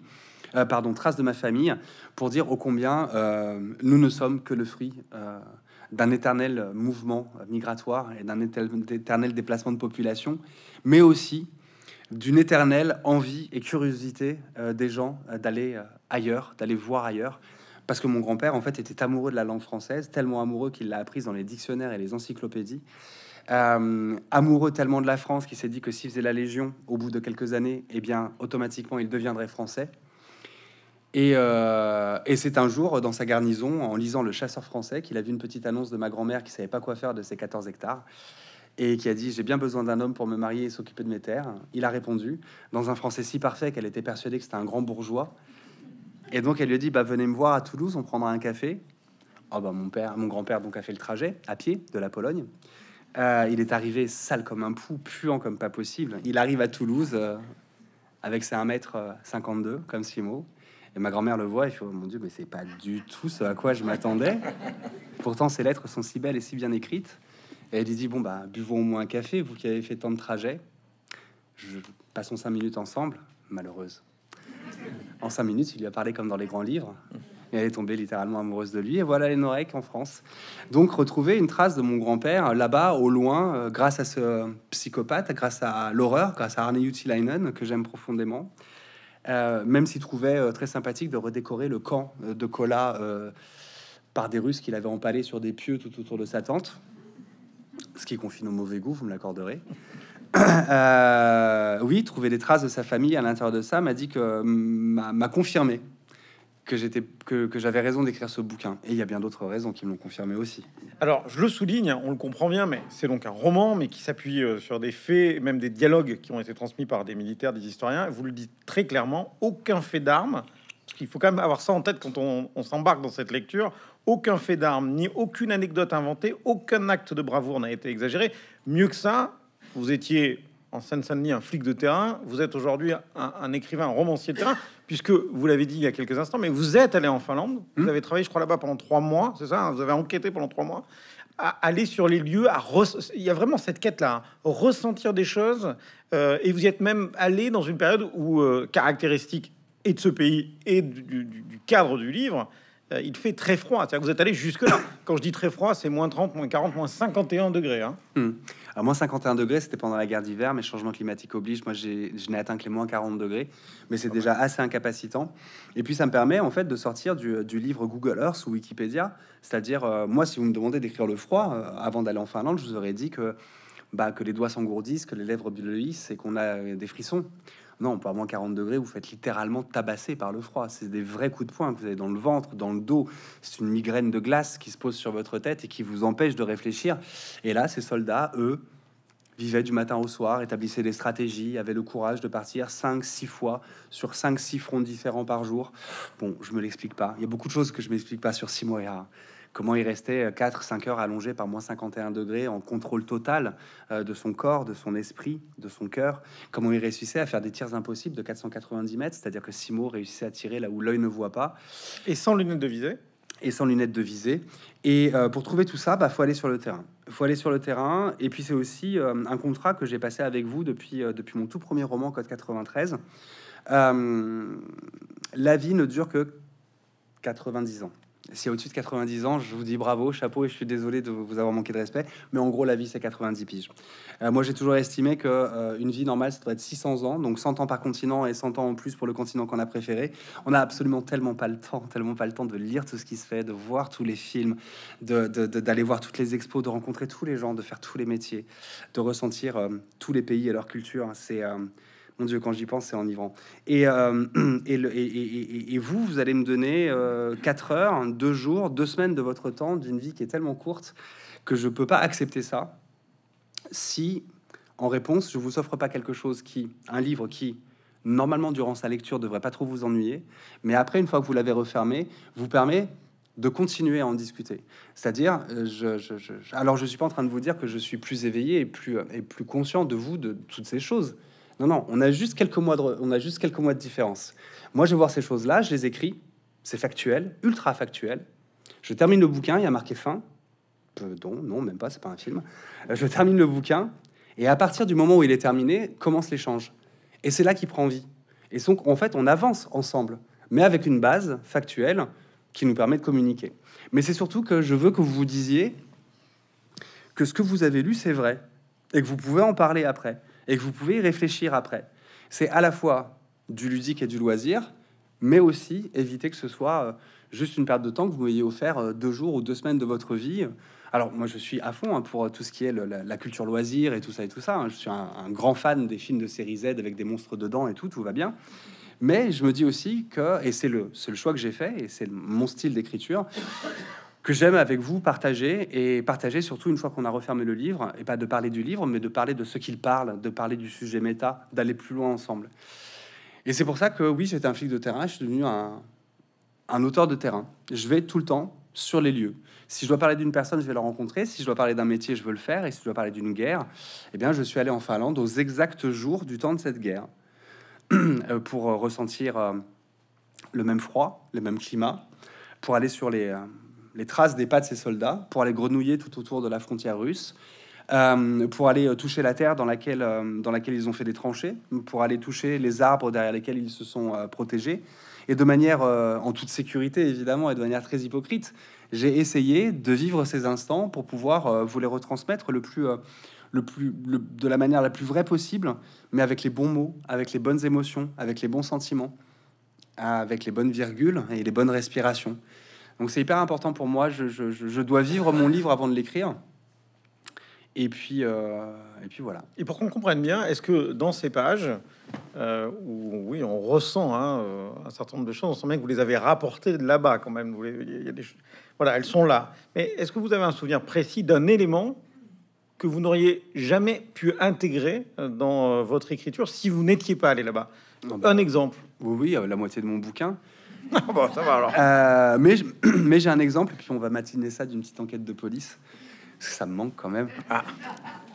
euh, pardon, trace de ma famille, pour dire ô combien nous ne sommes que le fruit d'un éternel mouvement migratoire et d'un éternel déplacement de population, mais aussi d'une éternelle envie et curiosité euh, des gens euh, d'aller euh, ailleurs, d'aller voir ailleurs. Parce que mon grand-père, en fait, était amoureux de la langue française, tellement amoureux qu'il l'a apprise dans les dictionnaires et les encyclopédies. amoureux tellement de la France qu'il s'est dit que s'il faisait la Légion, au bout de quelques années, eh bien, automatiquement, il deviendrait français. Et, c'est un jour, dans sa garnison, en lisant Le Chasseur français, qu'il a vu une petite annonce de ma grand-mère qui savait pas quoi faire de ses 14 hectares et qui a dit J'ai bien besoin d'un homme pour me marier et s'occuper de mes terres. Il a répondu, dans un français si parfait qu'elle était persuadée que c'était un grand bourgeois. Et donc elle lui a dit bah, Venez me voir à Toulouse, on prendra un café. Oh, bah, mon père, mon grand-père donc a fait le trajet à pied de la Pologne. Euh, il est arrivé sale comme un pou, puant comme pas possible. Il arrive à Toulouse euh, avec ses 1m52 euh, comme Simo. Et ma grand-mère le voit et fait oh, Mon Dieu, mais c'est pas du tout ce à quoi je m'attendais. Pourtant, ces lettres sont si belles et si bien écrites. Et elle lui dit Bon, bah, buvons au moins un café, vous qui avez fait tant de trajets. Je... Passons cinq minutes ensemble. Malheureuse. En cinq minutes, il lui a parlé comme dans les grands livres. Et elle est tombée littéralement amoureuse de lui. Et voilà les Norek en France. Donc, retrouver une trace de mon grand-père euh, là-bas, au loin, euh, grâce à ce euh, psychopathe, grâce à l'horreur, grâce à Arne Utilainen, que j'aime profondément. même s'il trouvait très sympathique de redécorer le camp de Kola par des Russes qu'il avait empalés sur des pieux tout autour de sa tente ce qui confine au mauvais goût, vous me l'accorderez. [COUGHS] Euh, oui, trouver des traces de sa famille à l'intérieur de ça m'a dit que m'a confirmé que j'étais que, que j'avais raison d'écrire ce bouquin. Et il y a bien d'autres raisons qui me l'ont confirmé aussi. Alors, je le souligne, on le comprend bien, mais c'est donc un roman, mais qui s'appuie euh, sur des faits, même des dialogues qui ont été transmis par des militaires, des historiens. Vous le dites très clairement, aucun fait d'armes. Il faut quand même avoir ça en tête quand on, on s'embarque dans cette lecture. Aucun fait d'armes, ni aucune anecdote inventée, aucun acte de bravoure n'a été exagéré. Mieux que ça, vous étiez en Seine-Saint-Denis un flic de terrain, vous êtes aujourd'hui un, écrivain, un romancier de terrain, puisque vous l'avez dit il y a quelques instants, mais vous êtes allé en Finlande, vous hmm. avez travaillé, je crois, là-bas pendant trois mois, c'est ça, hein, vous avez enquêté pendant trois mois, à aller sur les lieux, à il y a vraiment cette quête-là, hein, ressentir des choses, euh, et vous y êtes même allé dans une période où, euh, caractéristique et de ce pays et du cadre du livre, euh, il fait très froid. C'est-à-dire vous êtes allé jusque-là. Quand je dis très froid, c'est moins 30, moins 40, moins 51 degrés. Hein. Hmm. Ah, moins 51 degrés, c'était pendant la guerre d'hiver, mais changement climatique oblige. Moi, je n'ai atteint que les moins 40 degrés, mais c'est déjà assez incapacitant. Et puis, ça me permet en fait de sortir du, euh, livre Google Earth ou Wikipédia. C'est-à-dire, euh, moi, si vous me demandez d'écrire le froid avant d'aller en Finlande, je vous aurais dit que, bah, que les doigts s'engourdissent, que les lèvres bleuissent et qu'on a des frissons. Non, pas moins 40 degrés, vous faites littéralement tabasser par le froid. C'est des vrais coups de poing que vous avez dans le ventre, dans le dos. C'est une migraine de glace qui se pose sur votre tête et qui vous empêche de réfléchir. Et là, ces soldats, eux, vivaient du matin au soir, établissaient des stratégies, avaient le courage de partir 5-6 fois sur 5-6 fronts différents par jour. Bon, je me l'explique pas. Il y a beaucoup de choses que je m'explique pas sur Simoria comment il restait 4-5 euh, heures allongé par moins 51 degrés en contrôle total euh, de son corps, de son esprit, de son cœur, comment il réussissait à faire des tirs impossibles de 490 mètres, c'est-à-dire que Simo réussissait à tirer là où l'œil ne voit pas. Et sans lunettes de visée et sans lunettes de visée. Et euh, pour trouver tout ça, bah, faut aller sur le terrain. Faut aller sur le terrain. Et puis c'est aussi un contrat que j'ai passé avec vous depuis depuis mon tout premier roman Code 93. la vie ne dure que 90 ans si au-dessus de 90 ans, je vous dis bravo, chapeau, et je suis désolé de vous avoir manqué de respect. Mais en gros, la vie, c'est 90 piges. Euh, moi, j'ai toujours estimé que euh, une vie normale, ça doit être 600 ans, donc 100 ans par continent et 100 ans en plus pour le continent qu'on a préféré. On n'a absolument tellement pas le temps, [LAUGHS] tellement pas le temps de lire tout ce qui se fait, de voir tous les films, d'aller de, voir toutes les expos, de rencontrer tous les gens, de faire tous les métiers, de ressentir euh, tous les pays et leur culture. C'est mon Dieu, quand j'y pense, c'est enivrant. Euh, [CLEARS THROAT] et, et, et, et, vous, vous allez me donner euh, quatre 4 heures, deux jours, deux semaines de votre temps d'une vie qui est tellement courte que je ne peux pas accepter ça si, en réponse, je vous offre pas quelque chose qui, un livre qui, normalement, durant sa lecture, devrait pas trop vous ennuyer, mais après, une fois que vous l'avez refermé, vous permet de continuer à en discuter. C'est-à-dire, euh, je, je, je, alors je suis pas en train de vous dire que je suis plus éveillé et plus, et plus conscient de vous, de toutes ces choses non, non, on a juste quelques mois de, on a juste quelques mois de différence. Moi, je vais voir ces choses-là, je les écris, c'est factuel, ultra factuel. Je termine le bouquin, il y a marqué fin. Euh, non, non, même pas, c'est pas un film. Euh, je termine le bouquin, et à partir du moment où il est terminé, commence l'échange. Et c'est là qu'il prend vie. Et donc, en fait, on avance ensemble, mais avec une base factuelle qui nous permet de communiquer. Mais c'est surtout que je veux que vous vous disiez que ce que vous avez lu, c'est vrai, et que vous pouvez en parler après et que vous pouvez y réfléchir après. C'est à la fois du ludique et du loisir, mais aussi éviter que ce soit euh, juste une perte de temps que vous m'ayez offert euh, deux jours ou deux semaines de votre vie. Alors moi je suis à fond hein, pour euh, tout ce qui est la, culture loisir et tout ça et tout ça. Hein. Je suis un, grand fan des films de série Z avec des monstres dedans et tout, tout va bien. Mais je me dis aussi que, et c'est le, le choix que j'ai fait, et c'est mon style d'écriture, que j'aime avec vous partager et partager surtout une fois qu'on a refermé le livre, et pas de parler du livre, mais de parler de ce qu'il parle, de parler du sujet méta, d'aller plus loin ensemble. Et c'est pour ça que oui, j'étais un flic de terrain, je suis devenu un, un auteur de terrain. Je vais tout le temps sur les lieux. Si je dois parler d'une personne, je vais la rencontrer. Si je dois parler d'un métier, je veux le faire. Et si je dois parler d'une guerre, eh bien, je suis allé en Finlande aux exacts jours du temps de cette guerre [CLEARS THROAT] euh, pour ressentir euh, le même froid, le même climat, pour aller sur les euh, les traces des pas de ces soldats pour aller grenouiller tout autour de la frontière russe, euh, pour aller euh, toucher la terre dans laquelle, euh, dans laquelle ils ont fait des tranchées, pour aller toucher les arbres derrière lesquels ils se sont protégés. Et de manière, en toute sécurité évidemment, et de manière très hypocrite, j'ai essayé de vivre ces instants pour pouvoir vous les retransmettre le plus, le plus, de la manière la plus vraie possible, mais avec les bons mots, avec les bonnes émotions, avec les bons sentiments, avec les bonnes virgules et les bonnes respirations. Donc c'est hyper important pour moi. Je, dois vivre mon livre avant de l'écrire. Et puis, euh, et puis voilà. Et pour qu'on comprenne bien, est-ce que dans ces pages, euh, où oui, on ressent hein, euh, un certain nombre de choses, on sent bien que vous les avez rapportées de là-bas quand même. des, voilà, elles sont là. Mais est-ce que vous avez un souvenir précis d'un élément que vous n'auriez jamais pu intégrer dans votre écriture si vous n'étiez pas allé là-bas bah. Un exemple. Oui, oui, la moitié de mon bouquin mais, j'ai un exemple, puis on va matiner ça d'une petite enquête de police. ça me manque quand même. Ah.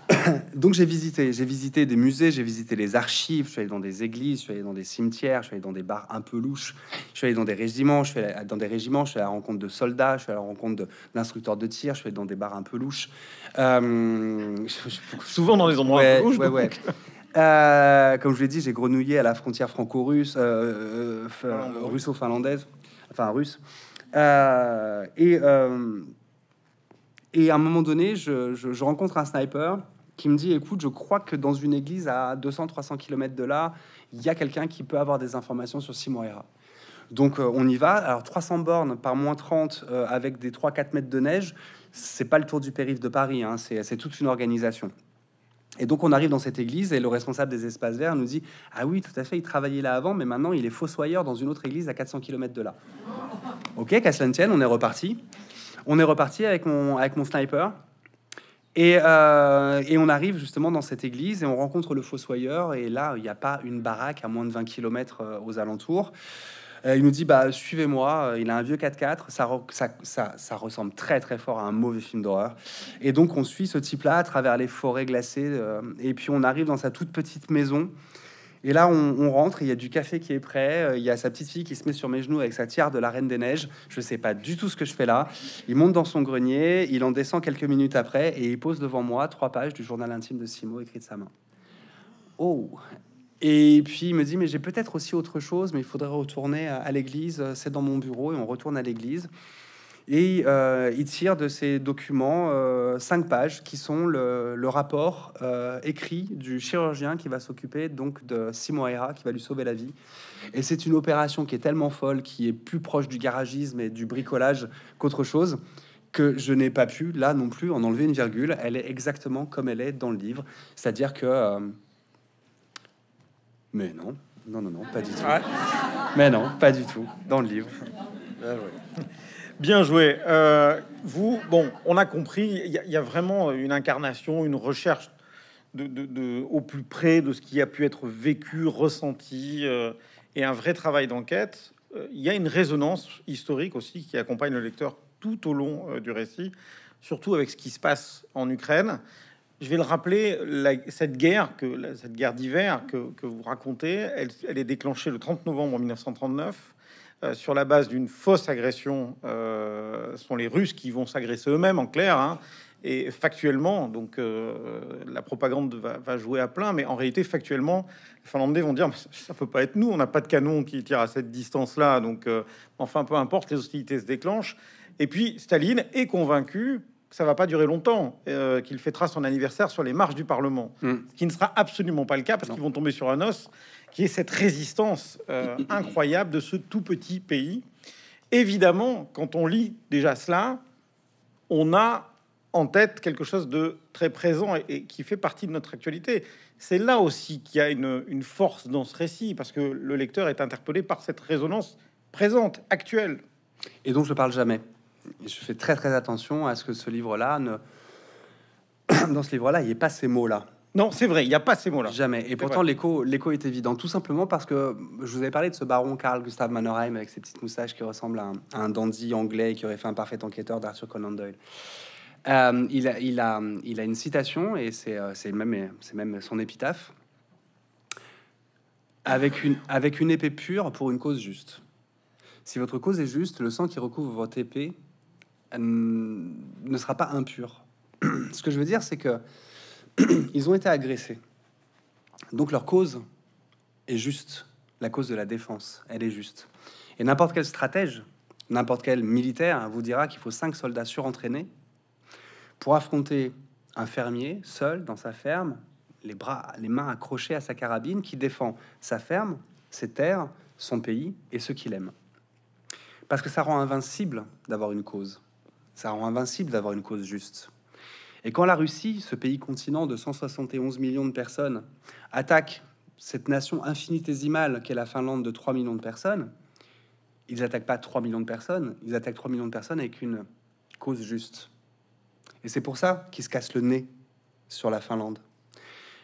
[COUGHS] Donc j'ai visité, j'ai visité des musées, j'ai visité les archives, je suis allé dans des églises, je suis allé dans des cimetières, je suis allé dans des bars un peu louches, je suis allé dans des régiments, je suis allé dans des régiments, je suis à la rencontre de soldats, je suis à la rencontre d'instructeurs de, tir, je suis dans des bars un peu louches. Euh, Souvent dans des endroits louches. [LAUGHS] Euh, comme je l'ai dit, j'ai grenouillé à la frontière franco-russe, euh, euh, russo-finlandaise, enfin russe. et, à un moment donné, je, rencontre un sniper qui me dit Écoute, je crois que dans une église à 200-300 km de là, il y a quelqu'un qui peut avoir des informations sur Simoera. Donc on y va. Alors 300 bornes par moins 30 avec des 3-4 mètres de neige, c'est pas le tour du périph' de Paris, hein. c'est toute une organisation. Et donc on arrive dans cette église et le responsable des espaces verts nous dit Ah oui, tout à fait, il travaillait là avant, mais maintenant il est fossoyeur dans une autre église à 400 km de là. ok, qu'à cela ne tienne, on est reparti. On est reparti avec mon, avec mon sniper. Et, euh, et, on arrive justement dans cette église et on rencontre le fossoyeur. Et là, il n'y a pas une baraque à moins de 20 km euh, aux alentours. Euh, il nous dit bah suivez-moi. Euh, il a un vieux 4x4. Ça, ça, ça, ressemble très très fort à un mauvais film d'horreur. Et donc on suit ce type-là à travers les forêts glacées. Euh, et puis on arrive dans sa toute petite maison. Et là, on, on rentre, il y a du café qui est prêt, il y a sa petite fille qui se met sur mes genoux avec sa tiare de la Reine des Neiges. Je ne sais pas du tout ce que je fais là. Il monte dans son grenier, il en descend quelques minutes après et il pose devant moi trois pages du journal intime de Simo écrit de sa main. Oh, et puis il me dit, mais j'ai peut-être aussi autre chose, mais il faudrait retourner à, l'église, c'est dans mon bureau, et on retourne à l'église. Et euh, il tire de ces documents euh, cinq pages qui sont le, rapport euh, écrit du chirurgien qui va s'occuper donc de Simon Aira, qui va lui sauver la vie. Et c'est une opération qui est tellement folle, qui est plus proche du garagisme et du bricolage qu'autre chose, que je n'ai pas pu, là non plus, en enlever une virgule. Elle est exactement comme elle est dans le livre. C'est-à-dire que mais non, non, non, pas du tout. Mais non, pas du tout, dans le livre. Ah Bien joué. Euh, vous, bon, on a compris, il y, a vraiment une incarnation, une recherche de, au plus près de ce qui a pu être vécu, ressenti, euh, et un vrai travail d'enquête. Euh, il y a une résonance historique aussi qui accompagne le lecteur tout au long du récit, surtout avec ce qui se passe en Ukraine je vais le rappeler, cette guerre, que, cette guerre d'hiver que, vous racontez, elle, est déclenchée le 30 novembre 1939 euh, sur la base d'une fausse agression. Euh, ce sont les Russes qui vont s'agresser eux-mêmes, en clair. Hein, et factuellement, donc euh, la propagande va, jouer à plein, mais en réalité, factuellement, les Finlandais vont dire ça peut pas être nous, on n'a pas de canon qui tire à cette distance-là. Donc, enfin, peu importe, les hostilités se déclenchent. Et puis, Staline est convaincu ça va pas durer longtemps euh, qu'il fêtera son anniversaire sur les marches du Parlement, mm. ce qui ne sera absolument pas le cas parce qu'ils vont tomber sur un os qui est cette résistance euh, mm. incroyable de ce tout petit pays. Évidemment, quand on lit déjà cela, on a en tête quelque chose de très présent et, qui fait partie de notre actualité. C'est là aussi qu'il y a une, une force dans ce récit parce que le lecteur est interpellé par cette résonance présente, actuelle. Et dont je ne parle jamais je fais très très attention à ce que ce livre-là ne [CLEARS THROAT] dans ce livre-là, il n'y ait pas ces mots-là. Non, c'est vrai, il n'y a pas ces mots-là. Jamais. Et pourtant, l'écho, l'écho est évident, tout simplement parce que je vous avais parlé de ce baron Karl Gustav Mannerheim avec ses petites moustaches qui ressemble à un, dandy anglais qui aurait fait un parfait enquêteur d'Arthur Conan Doyle. Euh, il, a, il, a, il a une citation et c'est, euh, c'est, même, c'est même son épitaphe avec une, avec une épée pure pour une cause juste. Si votre cause est juste, le sang qui recouvre votre épée ne sera pas impur. [CLEARS THROAT] Ce que je veux dire, c'est que [CLEARS THROAT] ils ont été agressés. Donc leur cause est juste. La cause de la défense, elle est juste. Et n'importe quel stratège, n'importe quel militaire hein, vous dira qu'il faut cinq soldats surentraînés pour affronter un fermier seul dans sa ferme, les bras, les mains accrochées à sa carabine, qui défend sa ferme, ses terres, son pays et ceux qu'il aime. Parce que ça rend invincible d'avoir une cause. Ça rend invincible d'avoir une cause juste. Et quand la Russie, ce pays continent de 171 millions de personnes, attaque cette nation infinitésimale qu'est la Finlande de 3 millions de personnes, ils attaquent pas 3 millions de personnes, ils attaquent 3 millions de personnes avec une cause juste. Et c'est pour ça qu'ils se cassent le nez sur la Finlande.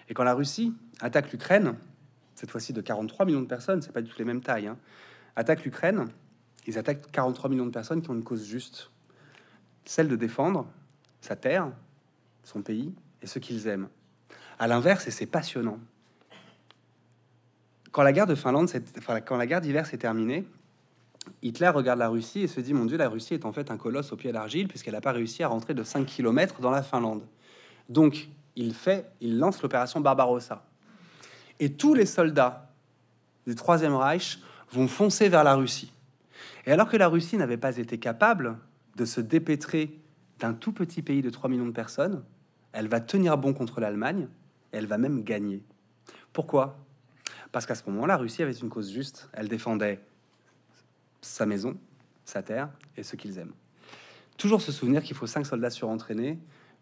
Et quand la Russie attaque l'Ukraine, cette fois-ci de 43 millions de personnes, c'est pas du tout les mêmes tailles, hein, attaque l'Ukraine, ils attaquent 43 millions de personnes qui ont une cause juste celle de défendre sa terre, son pays et ce qu'ils aiment. À l'inverse, et c'est passionnant, quand la guerre de Finlande, enfin, quand la guerre d'hiver s'est terminée, Hitler regarde la Russie et se dit Mon Dieu, la Russie est en fait un colosse au pied d'argile, puisqu'elle n'a pas réussi à rentrer de 5 km dans la Finlande. Donc, il fait, il lance l'opération Barbarossa. Et tous les soldats du Troisième Reich vont foncer vers la Russie. Et alors que la Russie n'avait pas été capable de se dépêtrer d'un tout petit pays de 3 millions de personnes, elle va tenir bon contre l'Allemagne, elle va même gagner. Pourquoi Parce qu'à ce moment-là, la Russie avait une cause juste, elle défendait sa maison, sa terre et ce qu'ils aiment. Toujours se souvenir qu'il faut cinq soldats surentraînés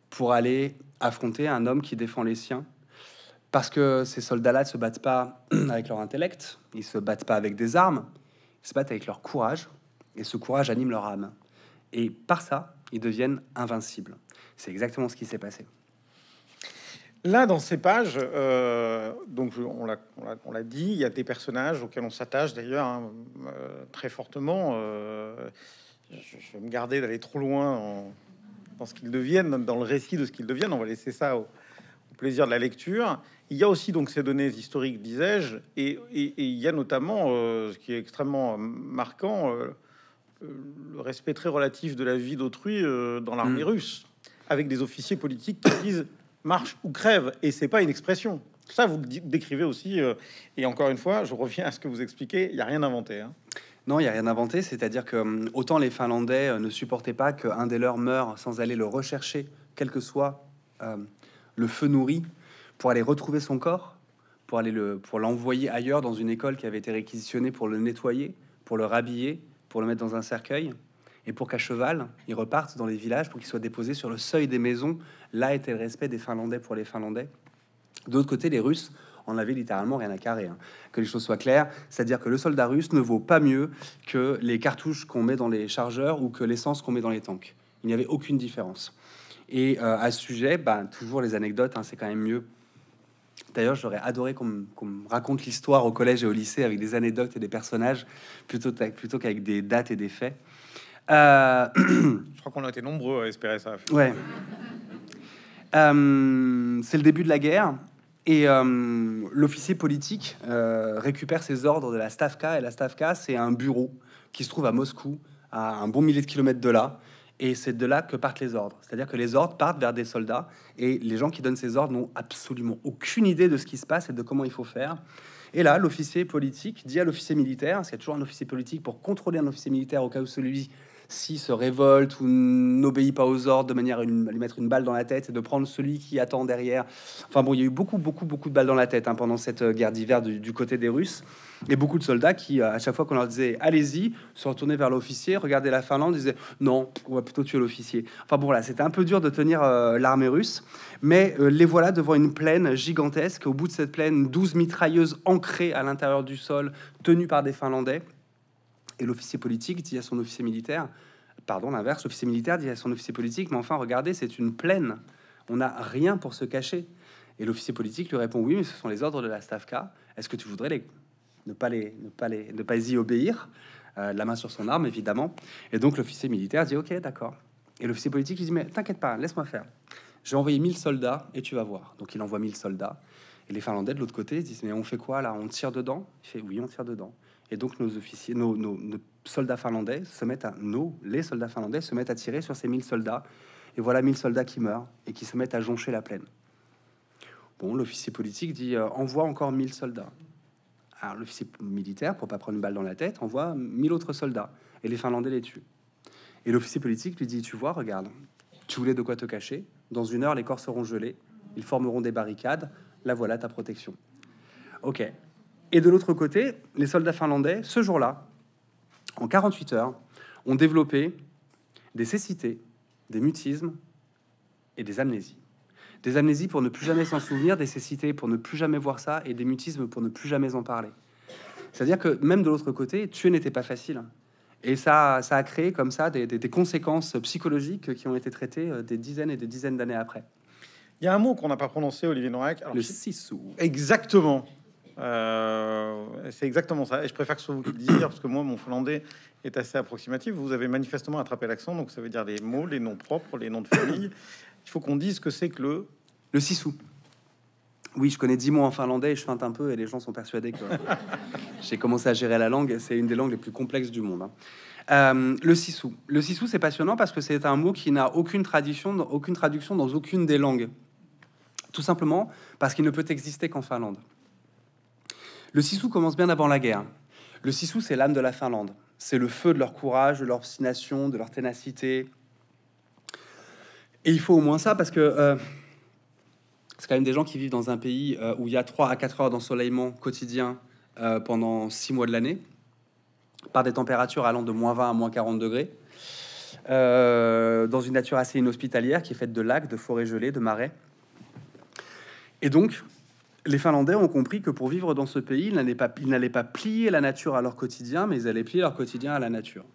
pour aller affronter un homme qui défend les siens. Parce que ces soldats-là ne se battent pas [CLEARS THROAT] avec leur intellect, ils ne se battent pas avec des armes, ils se battent avec leur courage, et ce courage anime leur âme. Et par ça, ils deviennent invincibles. C'est exactement ce qui s'est passé. Là, dans ces pages, euh, donc on l'a dit, il y a des personnages auxquels on s'attache d'ailleurs hein, euh, très fortement. Euh, je, vais me garder d'aller trop loin dans ce qu'ils deviennent, dans le récit de ce qu'ils deviennent. On va laisser ça au, plaisir de la lecture. Il y a aussi donc ces données historiques, disais-je, et, il y a notamment, ce qui est extrêmement marquant, euh, le respect très relatif de la vie d'autrui euh, dans l'armée mm. russe, avec des officiers politiques qui disent marche ou crève, et c'est pas une expression. Ça, vous décrivez aussi, euh, et encore une fois, je reviens à ce que vous expliquez, il n'y a rien inventé. Hein. Non, il n'y a rien inventé, c'est-à-dire que hum, autant les Finlandais ne supportaient pas qu'un des leurs meure sans aller le rechercher, quel que soit hum, le feu nourri, pour aller retrouver son corps, pour aller le, pour l'envoyer ailleurs dans une école qui avait été réquisitionnée pour le nettoyer, pour le rhabiller, pour le mettre dans un cercueil et pour qu'à cheval, ils repartent dans les villages pour qu'ils soient déposés sur le seuil des maisons. Là était le respect des Finlandais pour les Finlandais. D'autre côté, les Russes en avaient littéralement rien à carrer. Hein. Que les choses soient claires, c'est-à-dire que le soldat russe ne vaut pas mieux que les cartouches qu'on met dans les chargeurs ou que l'essence qu'on met dans les tanks. Il n'y avait aucune différence. Et euh, à ce sujet, bah, toujours les anecdotes, hein, c'est quand même mieux D'ailleurs, j'aurais adoré qu'on me, raconte l'histoire au collège et au lycée avec des anecdotes et des personnages plutôt, plutôt qu'avec des dates et des faits. Euh, [CLEARS THROAT] Je crois qu'on a été nombreux à espérer ça. Ouais. Euh, c'est le début de la guerre et euh, l'officier politique récupère ses ordres de la Stavka et la Stavka, c'est un bureau qui se trouve à Moscou, à un bon millier de kilomètres de là. Et c'est de là que partent les ordres. C'est-à-dire que les ordres partent vers des soldats et les gens qui donnent ces ordres n'ont absolument aucune idée de ce qui se passe et de comment il faut faire. Et là, l'officier politique dit à l'officier militaire, c'est toujours un officier politique pour contrôler un officier militaire au cas où celui ci s'il se révolte ou n'obéit pas aux ordres de manière à, lui mettre une balle dans la tête et de prendre celui qui attend derrière. Enfin bon, il y a eu beaucoup, beaucoup, beaucoup de balles dans la tête hein, pendant cette euh, guerre d'hiver du, côté des Russes. Et beaucoup de soldats qui, euh, à chaque fois qu'on leur disait allez-y, se retournaient vers l'officier, regardaient la Finlande, disaient non, on va plutôt tuer l'officier. Enfin bon, là, c'était un peu dur de tenir euh, l'armée russe, mais les voilà devant une plaine gigantesque. Au bout de cette plaine, 12 mitrailleuses ancrées à l'intérieur du sol, tenues par des Finlandais. Et l'officier politique dit à son officier militaire, pardon, l'inverse, l'officier militaire dit à son officier politique, mais enfin, regardez, c'est une plaine. On n'a rien pour se cacher. Et l'officier politique lui répond, oui, mais ce sont les ordres de la Stavka. Est-ce que tu voudrais les... ne, pas les... ne, pas les... ne pas y obéir euh, La main sur son arme, évidemment. Et donc l'officier militaire dit, ok, d'accord. Et l'officier politique lui dit, mais t'inquiète pas, laisse-moi faire. J'ai envoyé 1000 soldats et tu vas voir. Donc il envoie 1000 soldats. Et les Finlandais de l'autre côté disent, mais on fait quoi là On tire dedans Il fait, oui, on tire dedans. Et donc nos officiers, nos, soldats finlandais se mettent à nos, les soldats finlandais se mettent à tirer sur ces 1000 soldats. Et voilà 1000 soldats qui meurent et qui se mettent à joncher la plaine. Bon, l'officier politique dit euh, envoie encore 1000 soldats. Alors l'officier militaire, pour pas prendre une balle dans la tête, envoie 1000 autres soldats et les Finlandais les tuent. Et l'officier politique lui dit tu vois, regarde, tu voulais de quoi te cacher. Dans une heure, les corps seront gelés, ils formeront des barricades. la voilà ta protection. Ok, et de l'autre côté, les soldats finlandais, ce jour-là, en 48 heures, ont développé des cécités, des mutismes et des amnésies. Des amnésies pour ne plus jamais s'en souvenir, des cécités pour ne plus jamais voir ça et des mutismes pour ne plus jamais en parler. C'est-à-dire que même de l'autre côté, tuer n'était pas facile. Et ça, ça a créé comme ça des, conséquences psychologiques qui ont été traitées euh, des dizaines et des dizaines d'années après. Il y a un mot qu'on n'a pas prononcé, Olivier Noack. le sissou. Exactement. Euh, c'est exactement ça. Et je préfère que ce soit vous qui le disiez, parce que moi, mon finlandais est assez approximatif. Vous avez manifestement attrapé l'accent, donc ça veut dire les mots, les noms propres, les noms de famille. Il faut qu'on dise ce que c'est que le... Le sisu. Oui, je connais dix mots en finlandais et je feinte un peu et les gens sont persuadés que [LAUGHS] j'ai commencé à gérer la langue. C'est une des langues les plus complexes du monde. Hein. Euh, le sisu. Le sisu, c'est passionnant parce que c'est un mot qui n'a aucune aucune traduction dans aucune des langues. Tout simplement parce qu'il ne peut exister qu'en Finlande. Le Sissou commence bien avant la guerre. Le Sissou, c'est l'âme de la Finlande. C'est le feu de leur courage, de leur obstination, de leur ténacité. Et il faut au moins ça parce que euh, c'est quand même des gens qui vivent dans un pays euh, où il y a 3 à 4 heures d'ensoleillement quotidien euh, pendant 6 mois de l'année, par des températures allant de moins 20 à moins 40 degrés, dans une nature assez inhospitalière qui est faite de lacs, de forêts gelées, de marais. Et donc, les Finlandais ont compris que pour vivre dans ce pays, ils n'allaient pas, plier la nature à leur quotidien, mais ils allaient plier leur quotidien à la nature.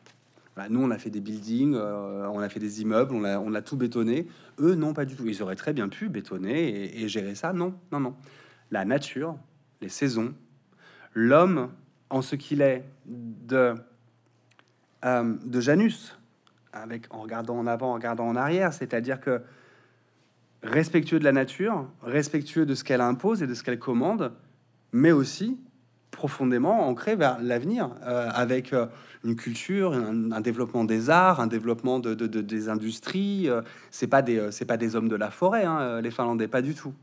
nous, on a fait des buildings, euh, on a fait des immeubles, on a, tout bétonné. Eux, non, pas du tout. Ils auraient très bien pu bétonner et, gérer ça. Non, non, non. La nature, les saisons, l'homme en ce qu'il est de, euh, de Janus, avec, en regardant en avant, en regardant en arrière, c'est-à-dire que respectueux de la nature, respectueux de ce qu'elle impose et de ce qu'elle commande, mais aussi profondément ancré vers l'avenir, euh, avec euh, une culture, un, développement des arts, un développement des industries. Euh, c'est pas des c'est pas des hommes de la forêt, hein, les Finlandais, pas du tout.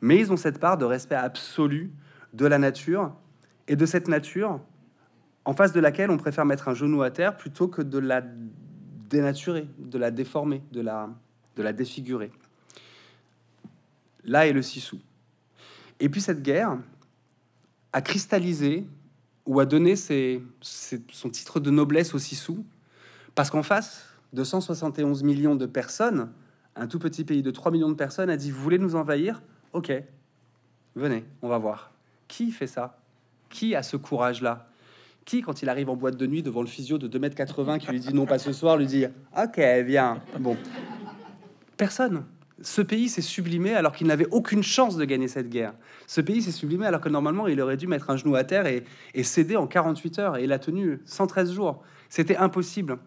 Mais ils ont cette part de respect absolu de la nature et de cette nature en face de laquelle on préfère mettre un genou à terre plutôt que de la dénaturer, de la déformer, de la de la défigurer là est le Sissou. Et puis cette guerre a cristallisé ou a donné son titre de noblesse au Sissou, parce qu'en face de 171 millions de personnes, un tout petit pays de 3 millions de personnes a dit Vous voulez nous envahir Ok, venez, on va voir. Qui fait ça Qui a ce courage-là Qui, quand il arrive en boîte de nuit devant le physio de 2,80 m qui lui dit Non, pas ce soir, lui dit Ok, viens. Bon, personne. Ce pays s'est sublimé alors qu'il n'avait aucune chance de gagner cette guerre. Ce pays s'est sublimé alors que normalement il aurait dû mettre un genou à terre et, céder en 48 heures. Et il a tenu 113 jours. C'était impossible.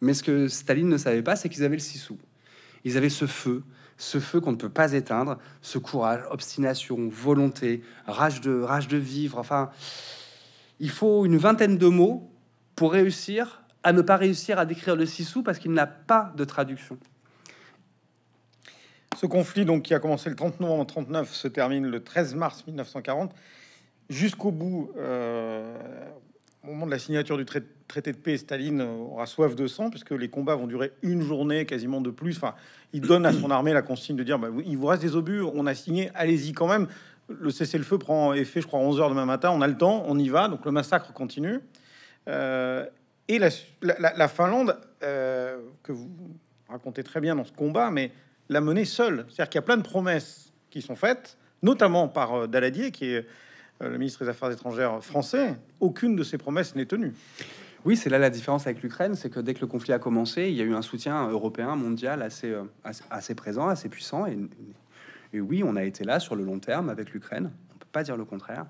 Mais ce que Staline ne savait pas, c'est qu'ils avaient le sissou. Ils avaient ce feu, ce feu qu'on ne peut pas éteindre, ce courage, obstination, volonté, rage de, rage de vivre. Enfin, il faut une vingtaine de mots pour réussir à ne pas réussir à décrire le sissou parce qu'il n'a pas de traduction. Ce conflit, donc, qui a commencé le 30 novembre 1939, se termine le 13 mars 1940. Jusqu'au bout, euh, au moment de la signature du traité, de paix, Staline aura soif de sang, puisque les combats vont durer une journée quasiment de plus. Enfin, il donne à son armée la consigne de dire bah, il vous reste des obus, on a signé, allez-y quand même. Le cessez-le-feu prend effet, je crois, 11 heures demain matin. On a le temps, on y va. Donc le massacre continue. Euh, et la, Finlande, euh, que vous racontez très bien dans ce combat, mais la mener seule. C'est-à-dire qu'il y a plein de promesses qui sont faites, notamment par euh, Daladier, qui est euh, le ministre des Affaires étrangères français. Aucune de ces promesses n'est tenue. Oui, c'est là la différence avec l'Ukraine, c'est que dès que le conflit a commencé, il y a eu un soutien européen, mondial assez, euh, présent, assez puissant. Et, et, oui, on a été là sur le long terme avec l'Ukraine. On ne peut pas dire le contraire.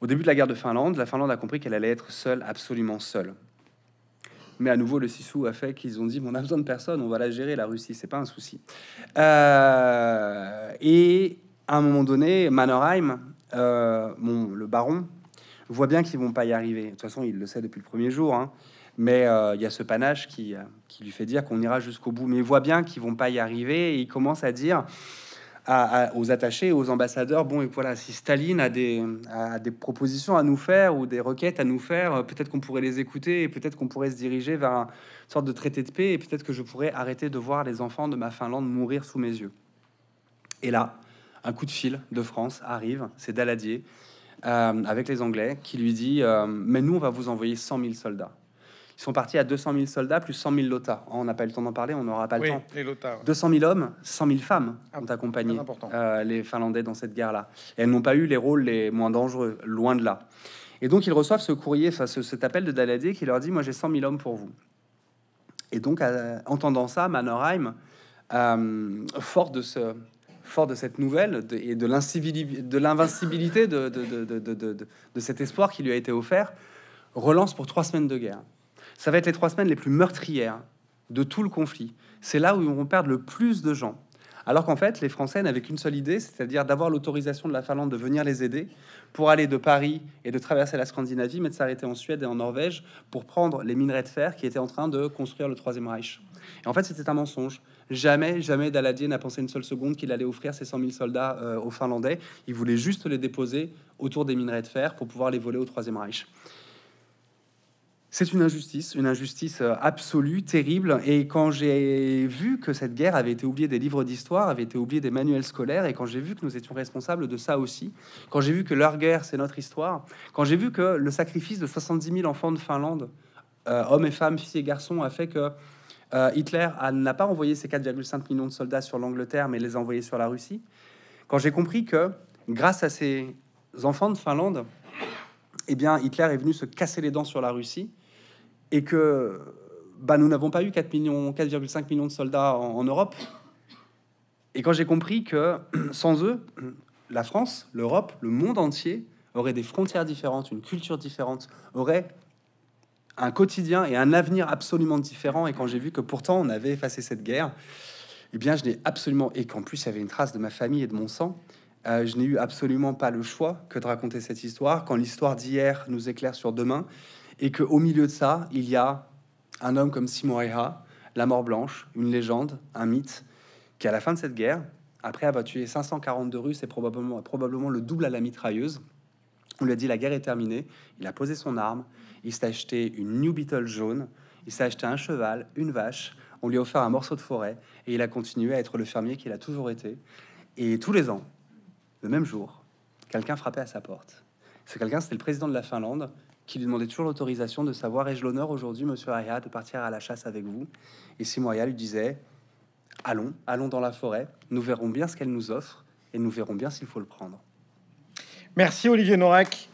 Au début de la guerre de Finlande, la Finlande a compris qu'elle allait être seule, absolument seule. Mais à nouveau, le Sissou a fait qu'ils ont dit on a besoin de personne, on va la gérer, la Russie, c'est pas un souci. Euh, et à un moment donné, Mannerheim, euh, le baron, voit bien qu'ils vont pas y arriver. De toute façon, il le sait depuis le premier jour. Hein. Mais euh, il y a ce panache qui, qui lui fait dire qu'on ira jusqu'au bout. Mais il voit bien qu'ils vont pas y arriver. Et il commence à dire aux attachés, aux ambassadeurs, bon, et voilà, si Staline a des, des propositions à nous faire ou des requêtes à nous faire, euh, peut-être qu'on pourrait les écouter et peut-être qu'on pourrait se diriger vers une sorte de traité de paix et peut-être que je pourrais arrêter de voir les enfants de ma Finlande mourir sous mes yeux. Et là, un coup de fil de France arrive, c'est Daladier, euh, avec les Anglais, qui lui dit euh, Mais nous, on va vous envoyer 100 000 soldats. Ils sont partis à 200 000 soldats plus 100 000 lotas. On n'a pas eu le temps d'en parler, on n'aura pas le temps. 200 000 hommes, 100 000 femmes ah, ont accompagné euh, les Finlandais dans cette guerre-là. elles n'ont pas eu les rôles les moins dangereux, loin de là. Et donc ils reçoivent ce courrier, enfin, ce, cet appel de Daladier qui leur dit Moi j'ai 100 000 hommes pour vous. Et donc, entendant ça, Mannerheim, euh, fort de ce, fort de cette nouvelle de, et de l'invincibilité de, de, de, cet espoir qui lui a été offert, relance pour trois semaines de guerre. Ça va être les trois semaines les plus meurtrières de tout le conflit. C'est là où on perd le plus de gens. Alors qu'en fait, les Français n'avaient qu'une seule idée, c'est-à-dire d'avoir l'autorisation de la Finlande de venir les aider pour aller de Paris et de traverser la Scandinavie, mais de s'arrêter en Suède et en Norvège pour prendre les minerais de fer qui étaient en train de construire le Troisième Reich. Et en fait, c'était un mensonge. Jamais, jamais Daladier n'a pensé une seule seconde qu'il allait offrir ses 100 000 soldats euh, aux Finlandais. Il voulait juste les déposer autour des minerais de fer pour pouvoir les voler au Troisième Reich. C'est une injustice, une injustice euh, absolue, terrible. Et quand j'ai vu que cette guerre avait été oubliée des livres d'histoire, avait été oubliée des manuels scolaires, et quand j'ai vu que nous étions responsables de ça aussi, quand j'ai vu que leur guerre, c'est notre histoire, quand j'ai vu que le sacrifice de 70 000 enfants de Finlande, euh, hommes et femmes, filles et garçons, a fait que euh, Hitler n'a pas envoyé ses 4,5 millions de soldats sur l'Angleterre, mais les a envoyés sur la Russie, quand j'ai compris que grâce à ces enfants de Finlande, eh bien, Hitler est venu se casser les dents sur la Russie et que bah, nous n'avons pas eu 4,5 millions, millions de soldats en, Europe. Et quand j'ai compris que [CLEARS THROAT] sans eux, [CLEARS THROAT] la France, l'Europe, le monde entier aurait des frontières différentes, une culture différente, aurait un quotidien et un avenir absolument différent. Et quand j'ai vu que pourtant on avait effacé cette guerre, eh bien, je n'ai absolument et qu'en plus il y avait une trace de ma famille et de mon sang, euh, je n'ai eu absolument pas le choix que de raconter cette histoire quand l'histoire d'hier nous éclaire sur demain et qu'au milieu de ça, il y a un homme comme Simon la mort blanche, une légende, un mythe, qui à la fin de cette guerre, après avoir tué 542 Russes et probablement, probablement le double à la mitrailleuse, on lui a dit la guerre est terminée, il a posé son arme, il s'est acheté une New Beetle jaune, il s'est acheté un cheval, une vache, on lui a offert un morceau de forêt et il a continué à être le fermier qu'il a toujours été. Et tous les ans, le même jour, quelqu'un frappait à sa porte. Ce quelqu'un, c'était le président de la Finlande, qui lui demandait toujours l'autorisation de savoir ai-je l'honneur aujourd'hui, monsieur Aya, de partir à la chasse avec vous Et Aya lui disait Allons, allons dans la forêt, nous verrons bien ce qu'elle nous offre et nous verrons bien s'il faut le prendre. Merci Olivier Norac.